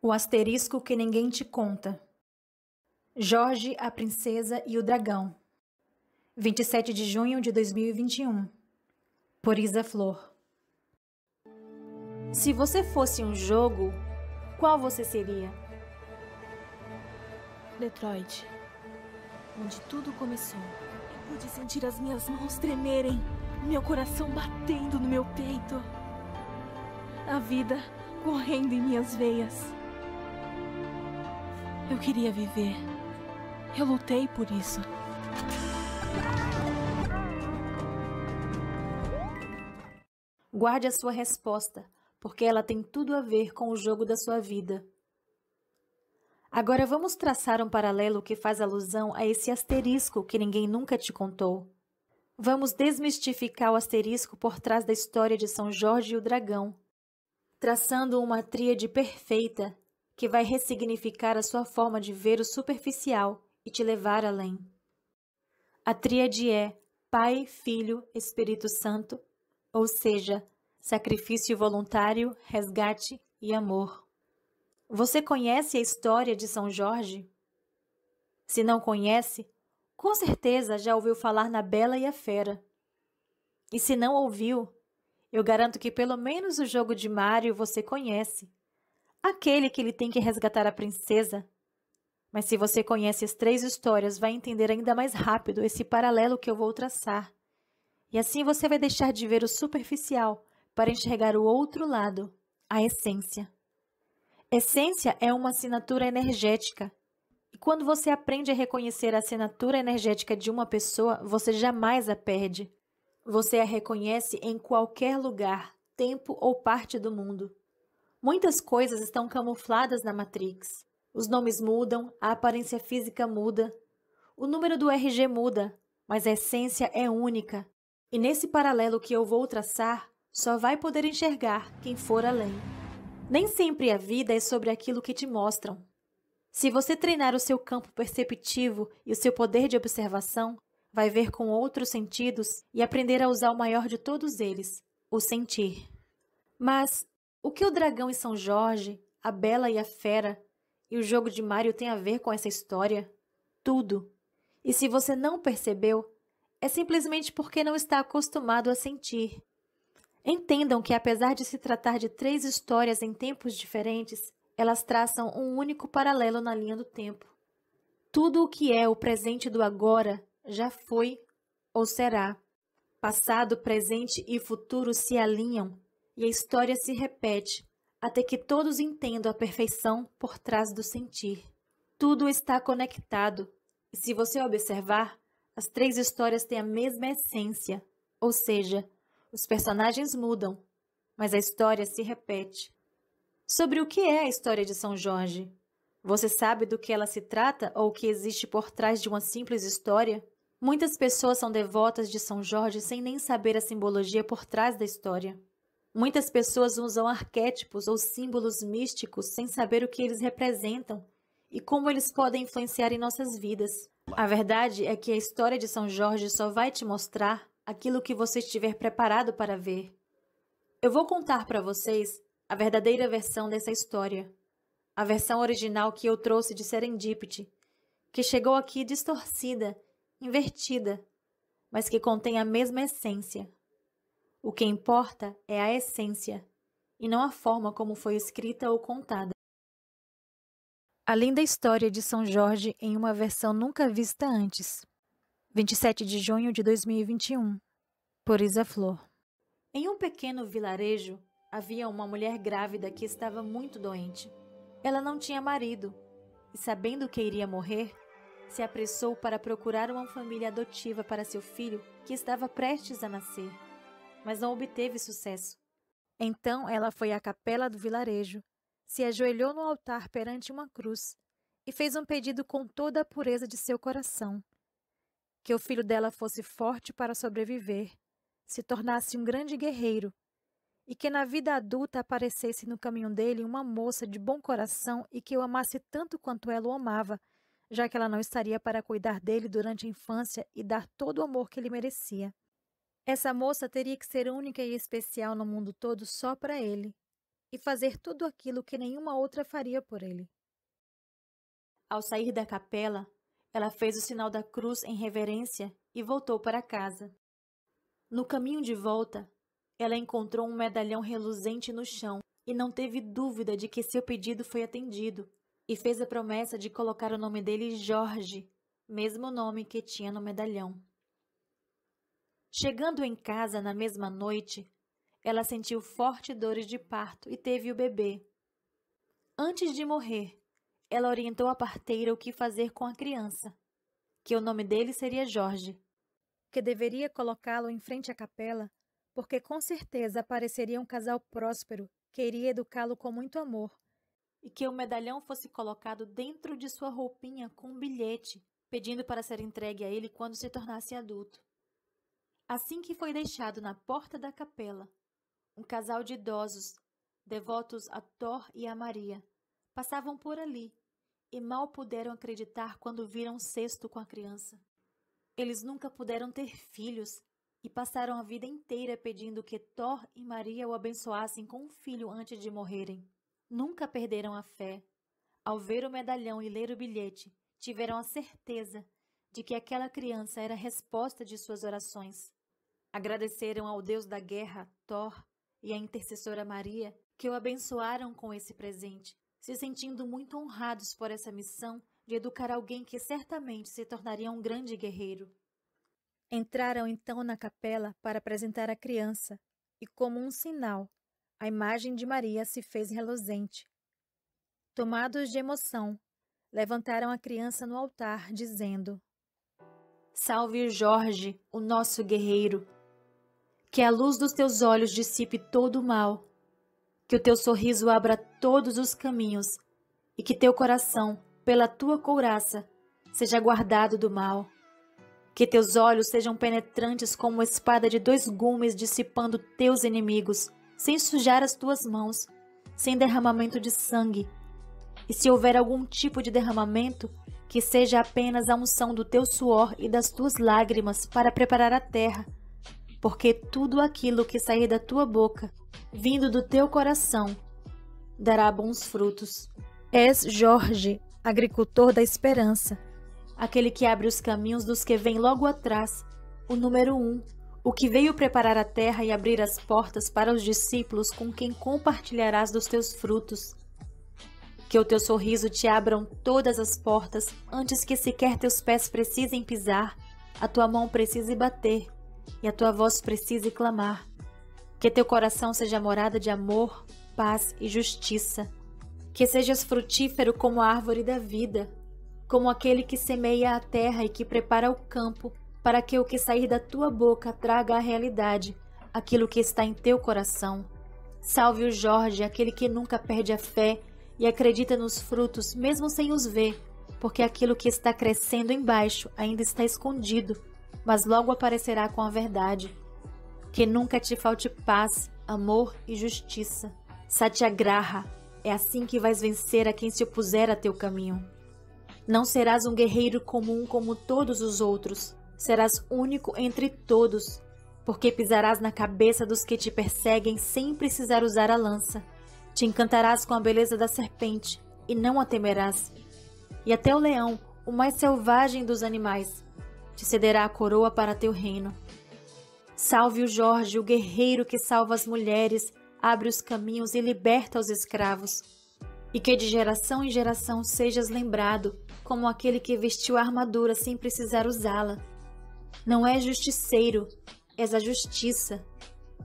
O asterisco que ninguém te conta. Jorge, a princesa e o dragão. 27 de junho de 2021. Por Isa Flor. Se você fosse um jogo, qual você seria? Detroit, onde tudo começou. Eu pude sentir as minhas mãos tremerem, meu coração batendo no meu peito. A vida correndo em minhas veias. Eu queria viver. Eu lutei por isso. Guarde a sua resposta, porque ela tem tudo a ver com o jogo da sua vida. Agora vamos traçar um paralelo que faz alusão a esse asterisco que ninguém nunca te contou. Vamos desmistificar o asterisco por trás da história de São Jorge e o Dragão, traçando uma tríade perfeita que vai ressignificar a sua forma de ver o superficial e te levar além. A tríade é Pai, Filho, Espírito Santo, ou seja, sacrifício voluntário, resgate e amor. Você conhece a história de São Jorge? Se não conhece, com certeza já ouviu falar na Bela e a Fera. E se não ouviu, eu garanto que pelo menos o jogo de Mário você conhece aquele que ele tem que resgatar a princesa. Mas se você conhece as três histórias, vai entender ainda mais rápido esse paralelo que eu vou traçar. E assim você vai deixar de ver o superficial para enxergar o outro lado, a essência. Essência é uma assinatura energética. E quando você aprende a reconhecer a assinatura energética de uma pessoa, você jamais a perde. Você a reconhece em qualquer lugar, tempo ou parte do mundo. Muitas coisas estão camufladas na Matrix. Os nomes mudam, a aparência física muda, o número do RG muda, mas a essência é única. E nesse paralelo que eu vou traçar, só vai poder enxergar quem for além. Nem sempre a vida é sobre aquilo que te mostram. Se você treinar o seu campo perceptivo e o seu poder de observação, vai ver com outros sentidos e aprender a usar o maior de todos eles, o sentir. Mas o que o dragão e São Jorge, a bela e a fera e o jogo de Mario têm a ver com essa história? Tudo. E se você não percebeu, é simplesmente porque não está acostumado a sentir. Entendam que, apesar de se tratar de três histórias em tempos diferentes, elas traçam um único paralelo na linha do tempo. Tudo o que é o presente do agora já foi ou será. Passado, presente e futuro se alinham e a história se repete até que todos entendam a perfeição por trás do sentir. Tudo está conectado, e se você observar, as três histórias têm a mesma essência, ou seja, os personagens mudam, mas a história se repete. Sobre o que é a história de São Jorge? Você sabe do que ela se trata ou o que existe por trás de uma simples história? Muitas pessoas são devotas de São Jorge sem nem saber a simbologia por trás da história. Muitas pessoas usam arquétipos ou símbolos místicos sem saber o que eles representam e como eles podem influenciar em nossas vidas. A verdade é que a história de São Jorge só vai te mostrar aquilo que você estiver preparado para ver. Eu vou contar para vocês a verdadeira versão dessa história, a versão original que eu trouxe de Serendipity, que chegou aqui distorcida, invertida, mas que contém a mesma essência. O que importa é a essência, e não a forma como foi escrita ou contada. A linda história de São Jorge em uma versão nunca vista antes. 27 de junho de 2021. Por Isa Flor. Em um pequeno vilarejo havia uma mulher grávida que estava muito doente. Ela não tinha marido e, sabendo que iria morrer, se apressou para procurar uma família adotiva para seu filho que estava prestes a nascer mas não obteve sucesso. Então ela foi à capela do vilarejo, se ajoelhou no altar perante uma cruz e fez um pedido com toda a pureza de seu coração: que o filho dela fosse forte para sobreviver, se tornasse um grande guerreiro e que na vida adulta aparecesse no caminho dele uma moça de bom coração e que o amasse tanto quanto ela o amava, já que ela não estaria para cuidar dele durante a infância e dar todo o amor que ele merecia. Essa moça teria que ser única e especial no mundo todo só para ele e fazer tudo aquilo que nenhuma outra faria por ele. Ao sair da capela, ela fez o sinal da cruz em reverência e voltou para casa. No caminho de volta, ela encontrou um medalhão reluzente no chão e não teve dúvida de que seu pedido foi atendido e fez a promessa de colocar o nome dele Jorge, mesmo nome que tinha no medalhão. Chegando em casa na mesma noite, ela sentiu fortes dores de parto e teve o bebê. Antes de morrer, ela orientou a parteira o que fazer com a criança, que o nome dele seria Jorge, que deveria colocá-lo em frente à capela, porque com certeza apareceria um casal próspero que iria educá-lo com muito amor, e que o medalhão fosse colocado dentro de sua roupinha com um bilhete, pedindo para ser entregue a ele quando se tornasse adulto. Assim que foi deixado na porta da capela, um casal de idosos, devotos a Thor e a Maria, passavam por ali e mal puderam acreditar quando viram um cesto com a criança. Eles nunca puderam ter filhos e passaram a vida inteira pedindo que Thor e Maria o abençoassem com um filho antes de morrerem. Nunca perderam a fé. Ao ver o medalhão e ler o bilhete, tiveram a certeza de que aquela criança era a resposta de suas orações. Agradeceram ao Deus da guerra, Thor, e à intercessora Maria, que o abençoaram com esse presente, se sentindo muito honrados por essa missão de educar alguém que certamente se tornaria um grande guerreiro. Entraram então na capela para apresentar a criança, e como um sinal, a imagem de Maria se fez reluzente. Tomados de emoção, levantaram a criança no altar, dizendo: Salve Jorge, o nosso guerreiro! Que a luz dos teus olhos dissipe todo o mal, que o teu sorriso abra todos os caminhos e que teu coração, pela tua couraça, seja guardado do mal. Que teus olhos sejam penetrantes como espada de dois gumes, dissipando teus inimigos, sem sujar as tuas mãos, sem derramamento de sangue. E se houver algum tipo de derramamento, que seja apenas a unção do teu suor e das tuas lágrimas para preparar a terra porque tudo aquilo que sair da tua boca, vindo do teu coração, dará bons frutos. És Jorge, agricultor da esperança, aquele que abre os caminhos dos que vêm logo atrás, o número um, o que veio preparar a terra e abrir as portas para os discípulos com quem compartilharás dos teus frutos. Que o teu sorriso te abram todas as portas antes que sequer teus pés precisem pisar, a tua mão precise bater e a tua voz precise clamar. Que teu coração seja morada de amor, paz e justiça. Que sejas frutífero como a árvore da vida, como aquele que semeia a terra e que prepara o campo, para que o que sair da tua boca traga à realidade aquilo que está em teu coração. Salve o Jorge, aquele que nunca perde a fé e acredita nos frutos, mesmo sem os ver, porque aquilo que está crescendo embaixo ainda está escondido mas logo aparecerá com a verdade. Que nunca te falte paz, amor e justiça. Satyagraha, é assim que vais vencer a quem se opuser a teu caminho. Não serás um guerreiro comum como todos os outros, serás único entre todos, porque pisarás na cabeça dos que te perseguem sem precisar usar a lança. Te encantarás com a beleza da serpente e não a temerás. E até o leão, o mais selvagem dos animais, te cederá a coroa para teu reino. Salve o Jorge, o guerreiro que salva as mulheres, abre os caminhos e liberta os escravos. E que de geração em geração sejas lembrado como aquele que vestiu a armadura sem precisar usá-la. Não és justiceiro, és a justiça.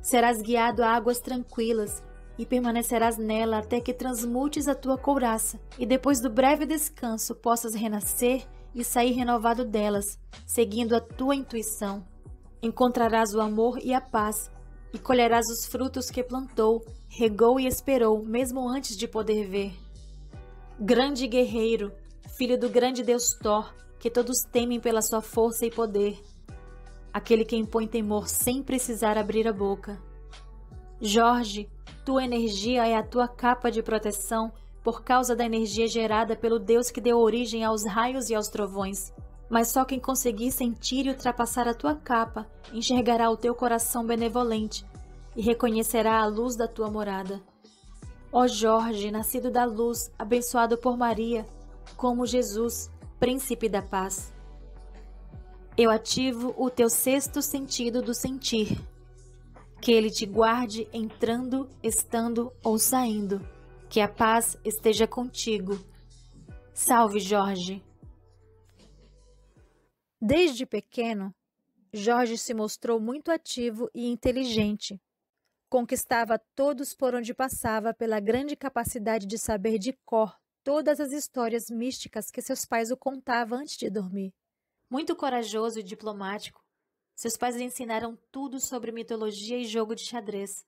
Serás guiado a águas tranquilas e permanecerás nela até que transmutes a tua couraça e depois do breve descanso possas renascer e sair renovado delas, seguindo a tua intuição. Encontrarás o amor e a paz, e colherás os frutos que plantou, regou e esperou, mesmo antes de poder ver. Grande guerreiro, filho do grande deus Thor, que todos temem pela sua força e poder. Aquele que impõe temor sem precisar abrir a boca. Jorge, tua energia é a tua capa de proteção por causa da energia gerada pelo Deus que deu origem aos raios e aos trovões. Mas só quem conseguir sentir e ultrapassar a tua capa enxergará o teu coração benevolente e reconhecerá a luz da tua morada. Ó Jorge, nascido da luz, abençoado por Maria, como Jesus, príncipe da paz. Eu ativo o teu sexto sentido do sentir. Que ele te guarde entrando, estando ou saindo que a paz esteja contigo. Salve, Jorge! Desde pequeno, Jorge se mostrou muito ativo e inteligente. Conquistava todos por onde passava pela grande capacidade de saber de cor todas as histórias místicas que seus pais o contavam antes de dormir. Muito corajoso e diplomático, seus pais lhe ensinaram tudo sobre mitologia e jogo de xadrez.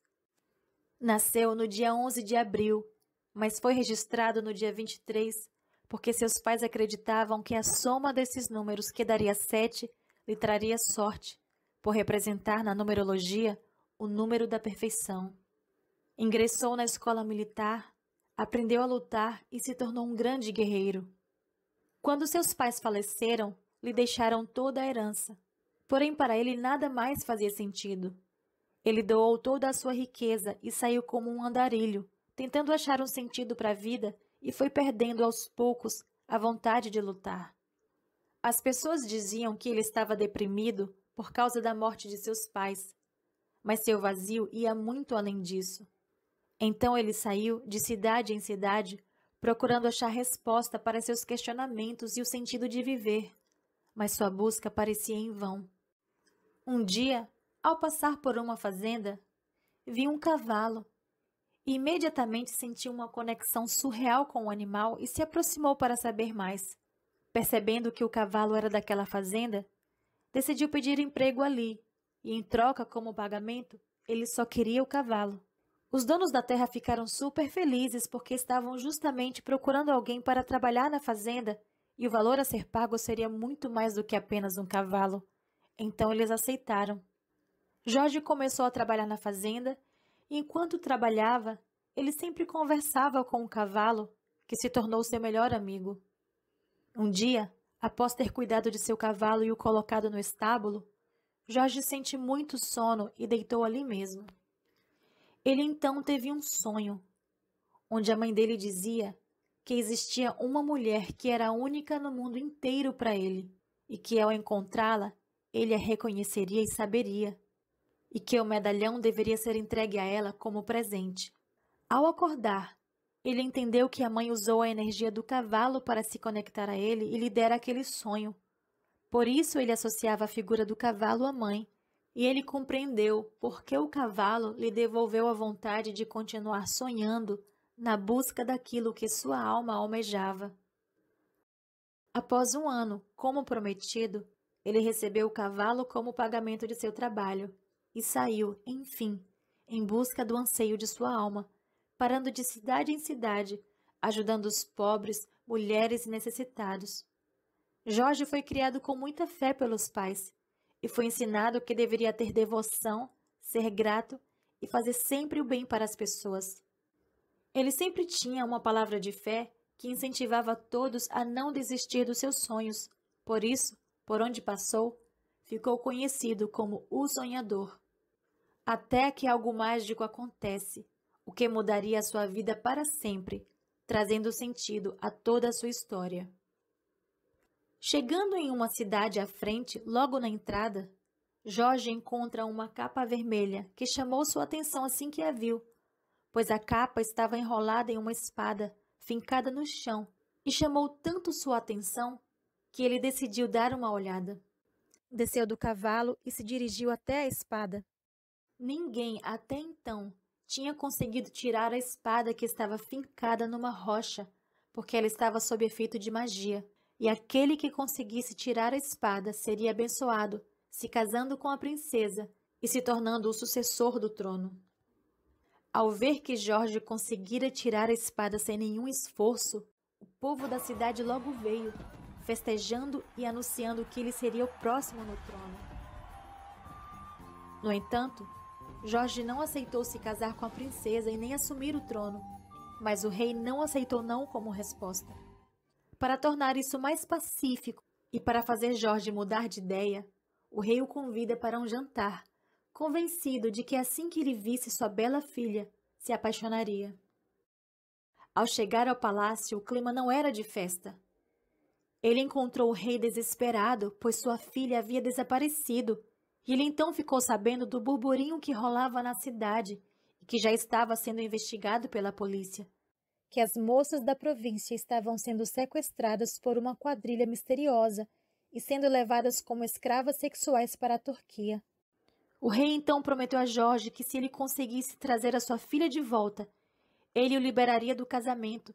Nasceu no dia 11 de abril mas foi registrado no dia 23, porque seus pais acreditavam que a soma desses números, que daria 7, lhe traria sorte, por representar na numerologia o número da perfeição. Ingressou na escola militar, aprendeu a lutar e se tornou um grande guerreiro. Quando seus pais faleceram, lhe deixaram toda a herança. Porém, para ele nada mais fazia sentido. Ele doou toda a sua riqueza e saiu como um andarilho, tentando achar um sentido para a vida e foi perdendo aos poucos a vontade de lutar. As pessoas diziam que ele estava deprimido por causa da morte de seus pais, mas seu vazio ia muito além disso. Então ele saiu de cidade em cidade, procurando achar resposta para seus questionamentos e o sentido de viver, mas sua busca parecia em vão. Um dia, ao passar por uma fazenda, vi um cavalo Imediatamente sentiu uma conexão surreal com o animal e se aproximou para saber mais. Percebendo que o cavalo era daquela fazenda, decidiu pedir emprego ali e, em troca como pagamento, ele só queria o cavalo. Os donos da terra ficaram super felizes porque estavam justamente procurando alguém para trabalhar na fazenda e o valor a ser pago seria muito mais do que apenas um cavalo. Então eles aceitaram. Jorge começou a trabalhar na fazenda Enquanto trabalhava, ele sempre conversava com o cavalo, que se tornou seu melhor amigo. Um dia, após ter cuidado de seu cavalo e o colocado no estábulo, Jorge sente muito sono e deitou ali mesmo. Ele então teve um sonho, onde a mãe dele dizia que existia uma mulher que era única no mundo inteiro para ele e que, ao encontrá-la, ele a reconheceria e saberia e que o medalhão deveria ser entregue a ela como presente. Ao acordar, ele entendeu que a mãe usou a energia do cavalo para se conectar a ele e lhe dera aquele sonho. Por isso ele associava a figura do cavalo à mãe, e ele compreendeu por que o cavalo lhe devolveu a vontade de continuar sonhando na busca daquilo que sua alma almejava. Após um ano, como prometido, ele recebeu o cavalo como pagamento de seu trabalho e saiu, enfim, em busca do anseio de sua alma, parando de cidade em cidade, ajudando os pobres, mulheres e necessitados. Jorge foi criado com muita fé pelos pais e foi ensinado que deveria ter devoção, ser grato e fazer sempre o bem para as pessoas. Ele sempre tinha uma palavra de fé que incentivava todos a não desistir dos seus sonhos. Por isso, por onde passou, ficou conhecido como o sonhador até que algo mágico acontece, o que mudaria a sua vida para sempre, trazendo sentido a toda a sua história. Chegando em uma cidade à frente, logo na entrada, Jorge encontra uma capa vermelha que chamou sua atenção assim que a viu, pois a capa estava enrolada em uma espada fincada no chão e chamou tanto sua atenção que ele decidiu dar uma olhada. Desceu do cavalo e se dirigiu até a espada. Ninguém até então tinha conseguido tirar a espada que estava fincada numa rocha, porque ela estava sob efeito de magia, e aquele que conseguisse tirar a espada seria abençoado, se casando com a princesa e se tornando o sucessor do trono. Ao ver que Jorge conseguira tirar a espada sem nenhum esforço, o povo da cidade logo veio, festejando e anunciando que ele seria o próximo no trono. No entanto, Jorge não aceitou se casar com a princesa e nem assumir o trono, mas o rei não aceitou não como resposta. Para tornar isso mais pacífico e para fazer Jorge mudar de ideia, o rei o convida para um jantar, convencido de que assim que ele visse sua bela filha, se apaixonaria. Ao chegar ao palácio, o clima não era de festa. Ele encontrou o rei desesperado, pois sua filha havia desaparecido e ele então ficou sabendo do burburinho que rolava na cidade e que já estava sendo investigado pela polícia. Que as moças da província estavam sendo sequestradas por uma quadrilha misteriosa e sendo levadas como escravas sexuais para a Turquia. O rei então prometeu a Jorge que se ele conseguisse trazer a sua filha de volta, ele o liberaria do casamento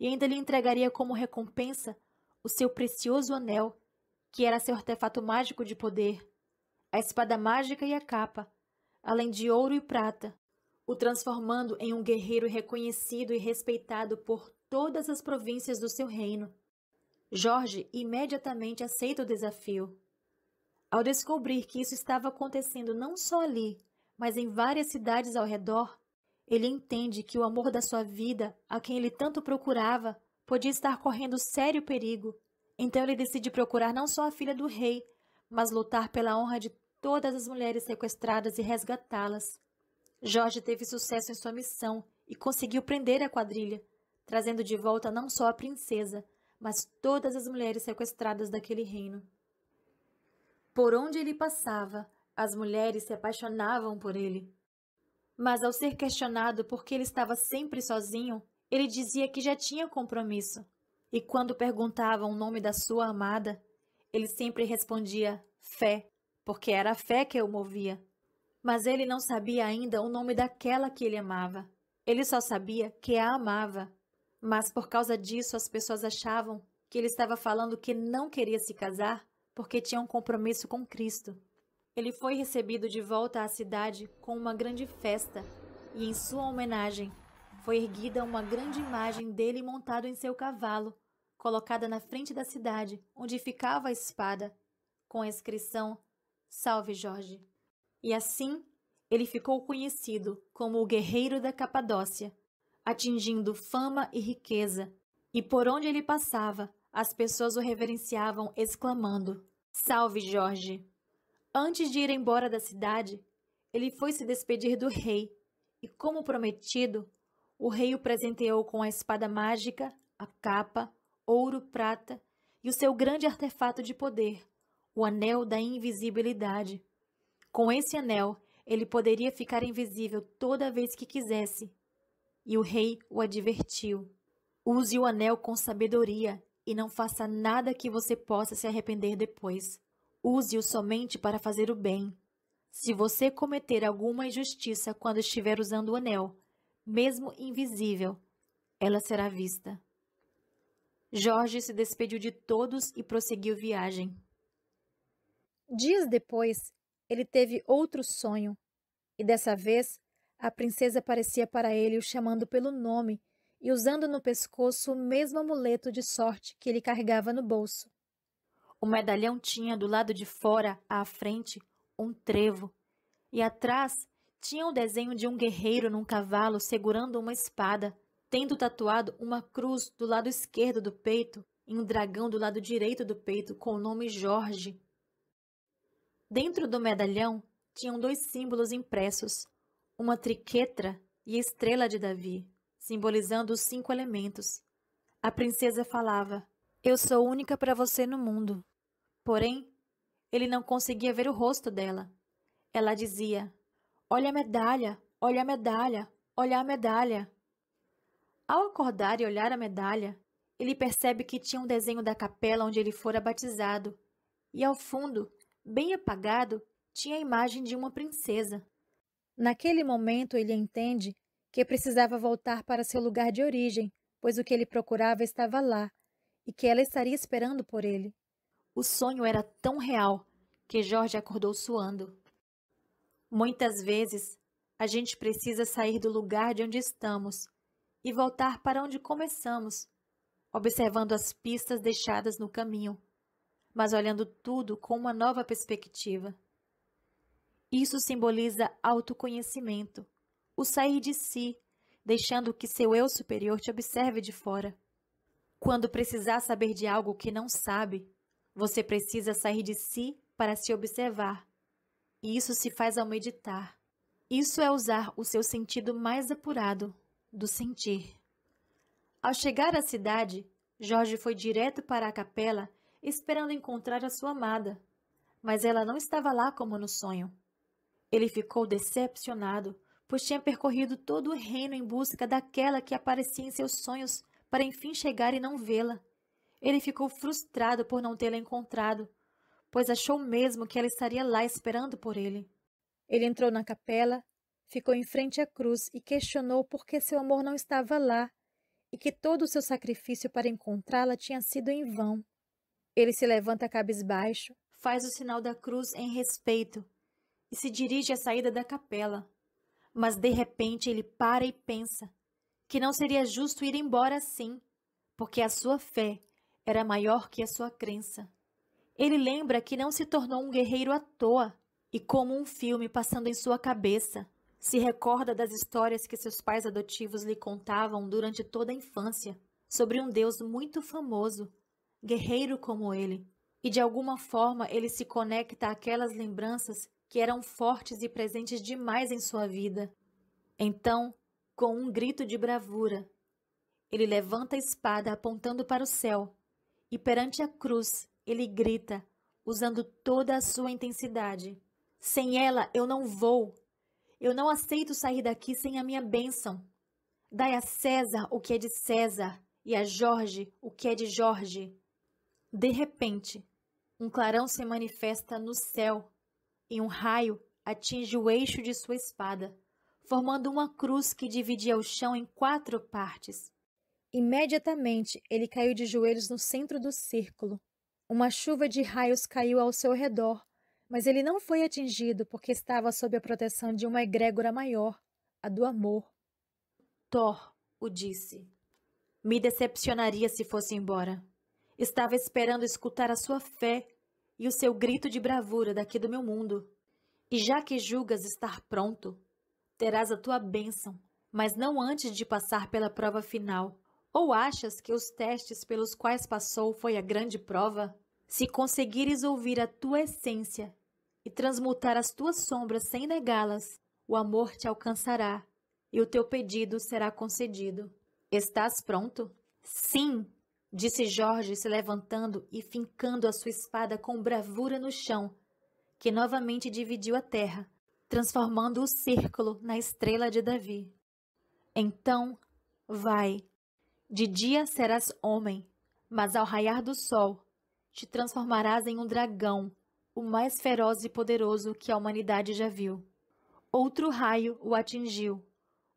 e ainda lhe entregaria como recompensa o seu precioso anel, que era seu artefato mágico de poder a espada mágica e a capa, além de ouro e prata, o transformando em um guerreiro reconhecido e respeitado por todas as províncias do seu reino. Jorge imediatamente aceita o desafio. Ao descobrir que isso estava acontecendo não só ali, mas em várias cidades ao redor, ele entende que o amor da sua vida, a quem ele tanto procurava, podia estar correndo sério perigo. Então ele decide procurar não só a filha do rei, mas lutar pela honra de todas as mulheres sequestradas e resgatá-las. Jorge teve sucesso em sua missão e conseguiu prender a quadrilha, trazendo de volta não só a princesa, mas todas as mulheres sequestradas daquele reino. Por onde ele passava, as mulheres se apaixonavam por ele. Mas ao ser questionado por que ele estava sempre sozinho, ele dizia que já tinha compromisso. E quando perguntavam o nome da sua amada, ele sempre respondia fé porque era a fé que o movia. Mas ele não sabia ainda o nome daquela que ele amava. Ele só sabia que a amava. Mas por causa disso, as pessoas achavam que ele estava falando que não queria se casar porque tinha um compromisso com Cristo. Ele foi recebido de volta à cidade com uma grande festa, e em sua homenagem foi erguida uma grande imagem dele montado em seu cavalo, colocada na frente da cidade, onde ficava a espada, com a inscrição Salve Jorge. E assim, ele ficou conhecido como o guerreiro da Capadócia, atingindo fama e riqueza, e por onde ele passava, as pessoas o reverenciavam exclamando: Salve Jorge! Antes de ir embora da cidade, ele foi se despedir do rei, e como prometido, o rei o presenteou com a espada mágica, a capa, ouro, prata e o seu grande artefato de poder, o anel da invisibilidade. Com esse anel, ele poderia ficar invisível toda vez que quisesse. E o rei o advertiu: Use o anel com sabedoria e não faça nada que você possa se arrepender depois. Use-o somente para fazer o bem. Se você cometer alguma injustiça quando estiver usando o anel, mesmo invisível, ela será vista. Jorge se despediu de todos e prosseguiu viagem. Dias depois, ele teve outro sonho, e dessa vez a princesa aparecia para ele o chamando pelo nome e usando no pescoço o mesmo amuleto de sorte que ele carregava no bolso. O medalhão tinha do lado de fora, à frente, um trevo, e atrás tinha o desenho de um guerreiro num cavalo segurando uma espada, tendo tatuado uma cruz do lado esquerdo do peito e um dragão do lado direito do peito com o nome Jorge. Dentro do medalhão tinham dois símbolos impressos, uma triquetra e a estrela de Davi, simbolizando os cinco elementos. A princesa falava: Eu sou única para você no mundo. Porém, ele não conseguia ver o rosto dela. Ela dizia: Olha a medalha, olha a medalha, olha a medalha. Ao acordar e olhar a medalha, ele percebe que tinha um desenho da capela onde ele fora batizado, e ao fundo bem apagado, tinha a imagem de uma princesa. Naquele momento, ele entende que precisava voltar para seu lugar de origem, pois o que ele procurava estava lá e que ela estaria esperando por ele. O sonho era tão real que Jorge acordou suando. Muitas vezes, a gente precisa sair do lugar de onde estamos e voltar para onde começamos, observando as pistas deixadas no caminho mas olhando tudo com uma nova perspectiva. Isso simboliza autoconhecimento, o sair de si, deixando que seu eu superior te observe de fora. Quando precisar saber de algo que não sabe, você precisa sair de si para se observar. E isso se faz ao meditar. Isso é usar o seu sentido mais apurado, do sentir. Ao chegar à cidade, Jorge foi direto para a capela esperando encontrar a sua amada. Mas ela não estava lá como no sonho. Ele ficou decepcionado, pois tinha percorrido todo o reino em busca daquela que aparecia em seus sonhos para enfim chegar e não vê-la. Ele ficou frustrado por não tê-la encontrado, pois achou mesmo que ela estaria lá esperando por ele. Ele entrou na capela, ficou em frente à cruz e questionou por que seu amor não estava lá e que todo o seu sacrifício para encontrá-la tinha sido em vão. Ele se levanta cabisbaixo, faz o sinal da cruz em respeito e se dirige à saída da capela. Mas de repente ele para e pensa que não seria justo ir embora assim, porque a sua fé era maior que a sua crença. Ele lembra que não se tornou um guerreiro à toa e, como um filme passando em sua cabeça, se recorda das histórias que seus pais adotivos lhe contavam durante toda a infância sobre um deus muito famoso guerreiro como ele, e de alguma forma ele se conecta àquelas lembranças que eram fortes e presentes demais em sua vida. Então, com um grito de bravura, ele levanta a espada apontando para o céu, e perante a cruz ele grita, usando toda a sua intensidade: Sem ela eu não vou. Eu não aceito sair daqui sem a minha bênção. Dai a César o que é de César e a Jorge o que é de Jorge. De repente, um clarão se manifesta no céu e um raio atinge o eixo de sua espada, formando uma cruz que dividia o chão em quatro partes. Imediatamente ele caiu de joelhos no centro do círculo. Uma chuva de raios caiu ao seu redor, mas ele não foi atingido porque estava sob a proteção de uma egrégora maior, a do amor. Thor o disse. Me decepcionaria se fosse embora. Estava esperando escutar a sua fé e o seu grito de bravura daqui do meu mundo. E já que julgas estar pronto, terás a tua bênção, mas não antes de passar pela prova final. Ou achas que os testes pelos quais passou foi a grande prova? Se conseguires ouvir a tua essência e transmutar as tuas sombras sem negá-las, o amor te alcançará e o teu pedido será concedido. Estás pronto? Sim, disse Jorge, se levantando e fincando a sua espada com bravura no chão, que novamente dividiu a terra, transformando o círculo na estrela de Davi. Então, vai. De dia serás homem, mas ao raiar do sol, te transformarás em um dragão, o mais feroz e poderoso que a humanidade já viu. Outro raio o atingiu,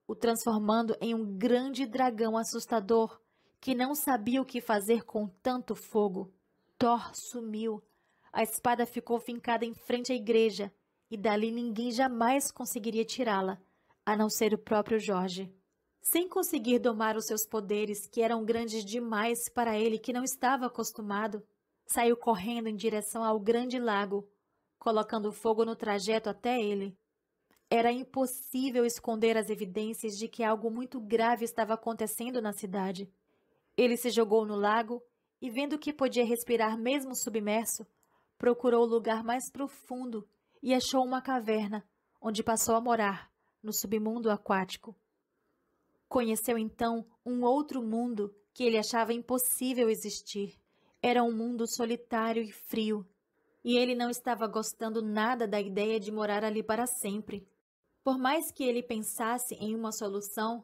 o transformando em um grande dragão assustador que não sabia o que fazer com tanto fogo. Thor sumiu. A espada ficou fincada em frente à igreja, e dali ninguém jamais conseguiria tirá-la, a não ser o próprio Jorge. Sem conseguir domar os seus poderes, que eram grandes demais para ele que não estava acostumado, saiu correndo em direção ao grande lago, colocando fogo no trajeto até ele. Era impossível esconder as evidências de que algo muito grave estava acontecendo na cidade. Ele se jogou no lago e, vendo que podia respirar mesmo submerso, procurou o lugar mais profundo e achou uma caverna, onde passou a morar, no submundo aquático. Conheceu então um outro mundo que ele achava impossível existir. Era um mundo solitário e frio, e ele não estava gostando nada da ideia de morar ali para sempre. Por mais que ele pensasse em uma solução,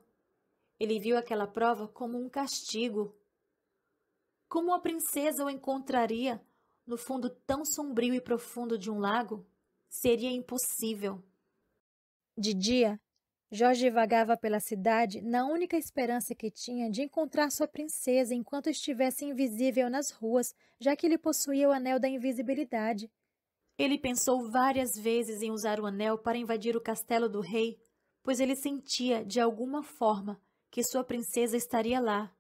ele viu aquela prova como um castigo. Como a princesa o encontraria no fundo tão sombrio e profundo de um lago? Seria impossível. De dia, Jorge vagava pela cidade na única esperança que tinha de encontrar sua princesa enquanto estivesse invisível nas ruas, já que ele possuía o anel da invisibilidade. Ele pensou várias vezes em usar o anel para invadir o castelo do rei, pois ele sentia, de alguma forma, que sua princesa estaria lá.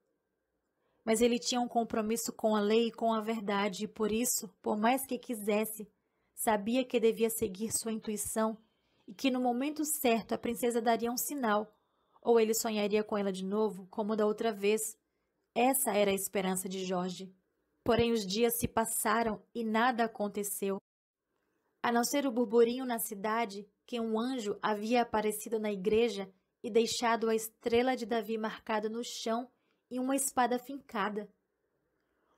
Mas ele tinha um compromisso com a lei e com a verdade, e por isso, por mais que quisesse, sabia que devia seguir sua intuição e que no momento certo a princesa daria um sinal, ou ele sonharia com ela de novo, como da outra vez. Essa era a esperança de Jorge. Porém, os dias se passaram e nada aconteceu. A não ser o burburinho na cidade, que um anjo havia aparecido na igreja e deixado a estrela de Davi marcada no chão e uma espada fincada.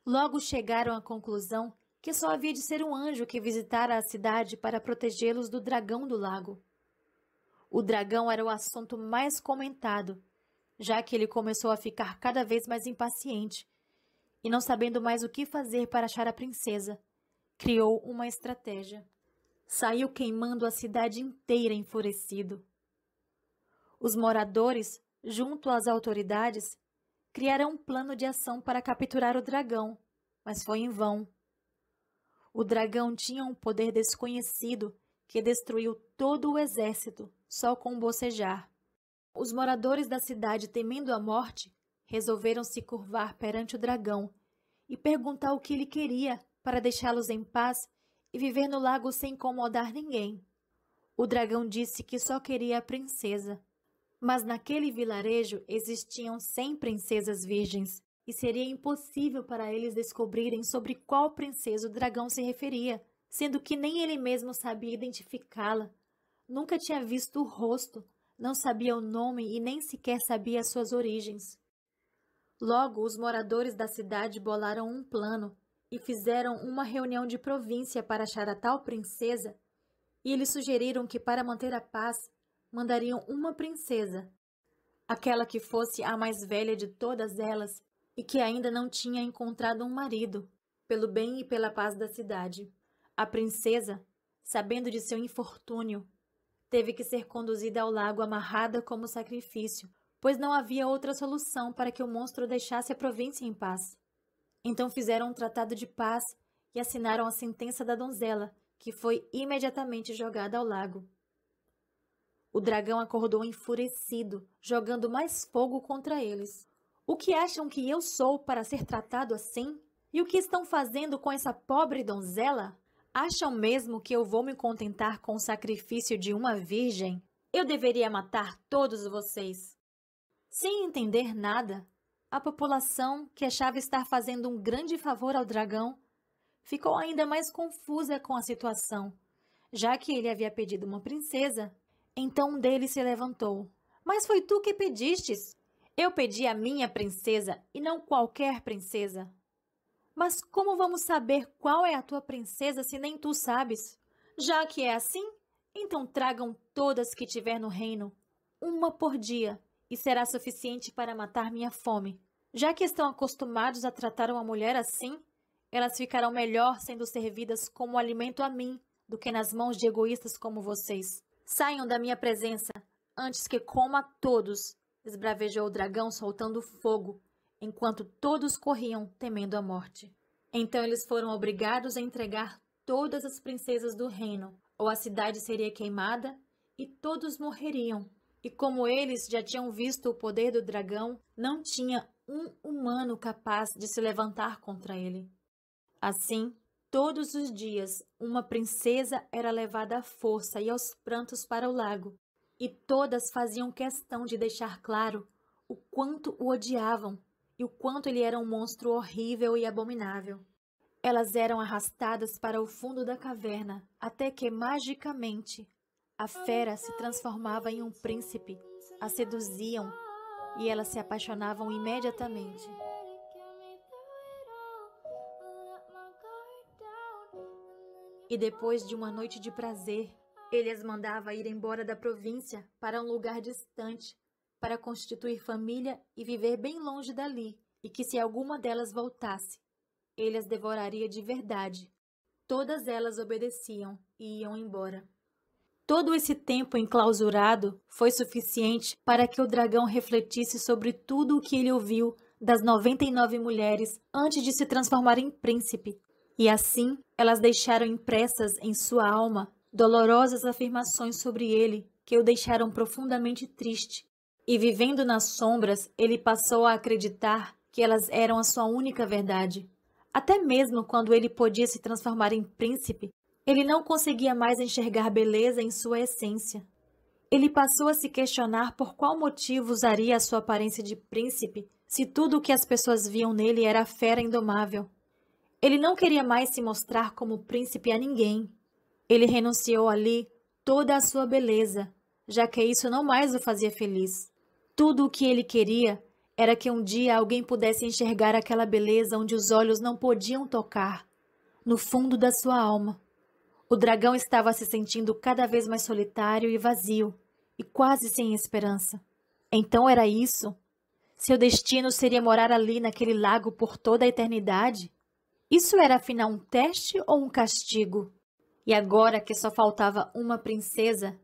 Logo chegaram à conclusão que só havia de ser um anjo que visitara a cidade para protegê-los do dragão do lago. O dragão era o assunto mais comentado, já que ele começou a ficar cada vez mais impaciente e, não sabendo mais o que fazer para achar a princesa, criou uma estratégia. Saiu queimando a cidade inteira enfurecido os moradores, junto às autoridades, criaram um plano de ação para capturar o dragão, mas foi em vão. O dragão tinha um poder desconhecido que destruiu todo o exército só com um bocejar. Os moradores da cidade, temendo a morte, resolveram se curvar perante o dragão e perguntar o que ele queria para deixá-los em paz e viver no lago sem incomodar ninguém. O dragão disse que só queria a princesa, mas naquele vilarejo existiam 100 princesas virgens, e seria impossível para eles descobrirem sobre qual princesa o dragão se referia, sendo que nem ele mesmo sabia identificá-la. Nunca tinha visto o rosto, não sabia o nome e nem sequer sabia as suas origens. Logo, os moradores da cidade bolaram um plano e fizeram uma reunião de província para achar a tal princesa, e eles sugeriram que, para manter a paz, mandariam uma princesa, aquela que fosse a mais velha de todas elas e que ainda não tinha encontrado um marido, pelo bem e pela paz da cidade. A princesa, sabendo de seu infortúnio, teve que ser conduzida ao lago amarrada como sacrifício, pois não havia outra solução para que o monstro deixasse a província em paz. Então fizeram um tratado de paz e assinaram a sentença da donzela, que foi imediatamente jogada ao lago. O dragão acordou enfurecido, jogando mais fogo contra eles. O que acham que eu sou para ser tratado assim? E o que estão fazendo com essa pobre donzela? Acham mesmo que eu vou me contentar com o sacrifício de uma virgem? Eu deveria matar todos vocês. Sem entender nada, a população, que achava estar fazendo um grande favor ao dragão, ficou ainda mais confusa com a situação, já que ele havia pedido uma princesa então um deles se levantou. Mas foi tu que pedistes. Eu pedi a minha princesa e não qualquer princesa. Mas como vamos saber qual é a tua princesa se nem tu sabes? Já que é assim, então tragam todas que tiver no reino, uma por dia, e será suficiente para matar minha fome. Já que estão acostumados a tratar uma mulher assim, elas ficarão melhor sendo servidas como alimento a mim do que nas mãos de egoístas como vocês. Saiam da minha presença, antes que coma todos, esbravejou o dragão soltando fogo, enquanto todos corriam temendo a morte. Então eles foram obrigados a entregar todas as princesas do reino, ou a cidade seria queimada e todos morreriam. E como eles já tinham visto o poder do dragão, não tinha um humano capaz de se levantar contra ele. Assim, Todos os dias, uma princesa era levada à força e aos prantos para o lago, e todas faziam questão de deixar claro o quanto o odiavam e o quanto ele era um monstro horrível e abominável. Elas eram arrastadas para o fundo da caverna, até que, magicamente, a fera se transformava em um príncipe, a seduziam e elas se apaixonavam imediatamente. E depois de uma noite de prazer, ele as mandava ir embora da província para um lugar distante, para constituir família e viver bem longe dali, e que se alguma delas voltasse, ele as devoraria de verdade. Todas elas obedeciam e iam embora. Todo esse tempo enclausurado foi suficiente para que o dragão refletisse sobre tudo o que ele ouviu das 99 mulheres antes de se transformar em príncipe e assim, elas deixaram impressas em sua alma dolorosas afirmações sobre ele que o deixaram profundamente triste. E vivendo nas sombras, ele passou a acreditar que elas eram a sua única verdade. Até mesmo quando ele podia se transformar em príncipe, ele não conseguia mais enxergar beleza em sua essência. Ele passou a se questionar por qual motivo usaria a sua aparência de príncipe se tudo o que as pessoas viam nele era a fera indomável. Ele não queria mais se mostrar como príncipe a ninguém. Ele renunciou ali toda a sua beleza, já que isso não mais o fazia feliz. Tudo o que ele queria era que um dia alguém pudesse enxergar aquela beleza onde os olhos não podiam tocar, no fundo da sua alma. O dragão estava se sentindo cada vez mais solitário e vazio, e quase sem esperança. Então era isso? Seu destino seria morar ali naquele lago por toda a eternidade? Isso era afinal um teste ou um castigo? E agora que só faltava uma princesa,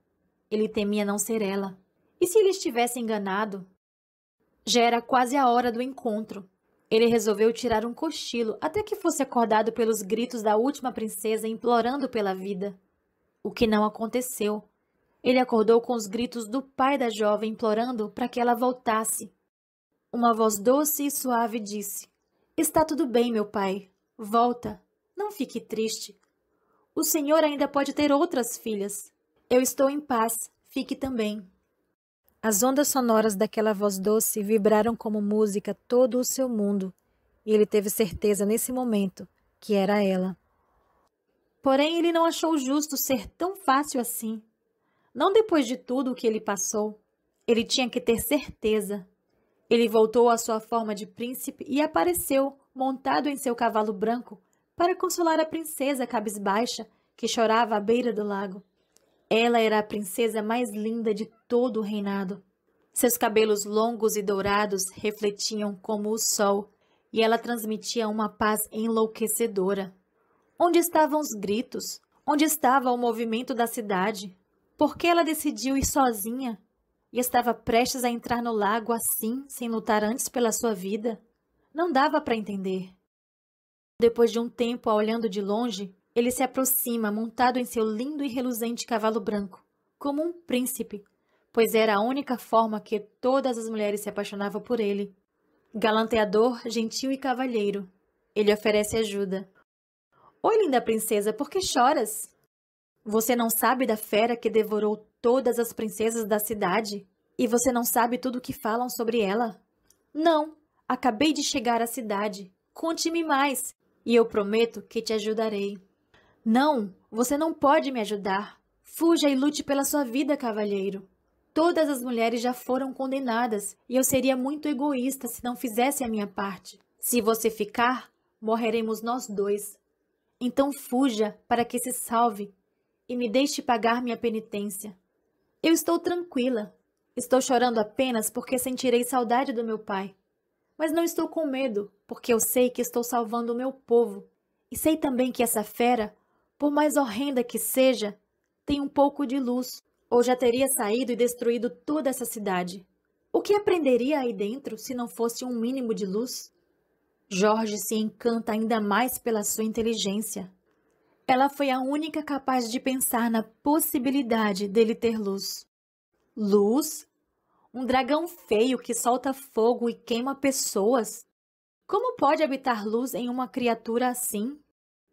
ele temia não ser ela. E se ele estivesse enganado? Já era quase a hora do encontro. Ele resolveu tirar um cochilo até que fosse acordado pelos gritos da última princesa implorando pela vida. O que não aconteceu. Ele acordou com os gritos do pai da jovem implorando para que ela voltasse. Uma voz doce e suave disse: Está tudo bem, meu pai. Volta, não fique triste. O senhor ainda pode ter outras filhas. Eu estou em paz, fique também. As ondas sonoras daquela voz doce vibraram como música todo o seu mundo, e ele teve certeza nesse momento que era ela. Porém, ele não achou justo ser tão fácil assim. Não depois de tudo o que ele passou. Ele tinha que ter certeza. Ele voltou à sua forma de príncipe e apareceu, montado em seu cavalo branco, para consolar a princesa cabisbaixa que chorava à beira do lago. Ela era a princesa mais linda de todo o reinado. Seus cabelos longos e dourados refletiam como o sol, e ela transmitia uma paz enlouquecedora. Onde estavam os gritos? Onde estava o movimento da cidade? Por que ela decidiu ir sozinha? E estava prestes a entrar no lago assim, sem lutar antes pela sua vida? Não dava para entender. Depois de um tempo a olhando de longe, ele se aproxima montado em seu lindo e reluzente cavalo branco, como um príncipe, pois era a única forma que todas as mulheres se apaixonavam por ele. Galanteador, gentil e cavalheiro, ele oferece ajuda. Oi, linda princesa, por que choras? Você não sabe da fera que devorou todas as princesas da cidade? E você não sabe tudo o que falam sobre ela? Não, Acabei de chegar à cidade. Conte-me mais e eu prometo que te ajudarei. Não, você não pode me ajudar. Fuja e lute pela sua vida, cavalheiro. Todas as mulheres já foram condenadas e eu seria muito egoísta se não fizesse a minha parte. Se você ficar, morreremos nós dois. Então fuja para que se salve e me deixe pagar minha penitência. Eu estou tranquila. Estou chorando apenas porque sentirei saudade do meu pai. Mas não estou com medo, porque eu sei que estou salvando o meu povo. E sei também que essa fera, por mais horrenda que seja, tem um pouco de luz, ou já teria saído e destruído toda essa cidade. O que aprenderia aí dentro se não fosse um mínimo de luz? Jorge se encanta ainda mais pela sua inteligência. Ela foi a única capaz de pensar na possibilidade dele ter luz. Luz um dragão feio que solta fogo e queima pessoas? Como pode habitar luz em uma criatura assim?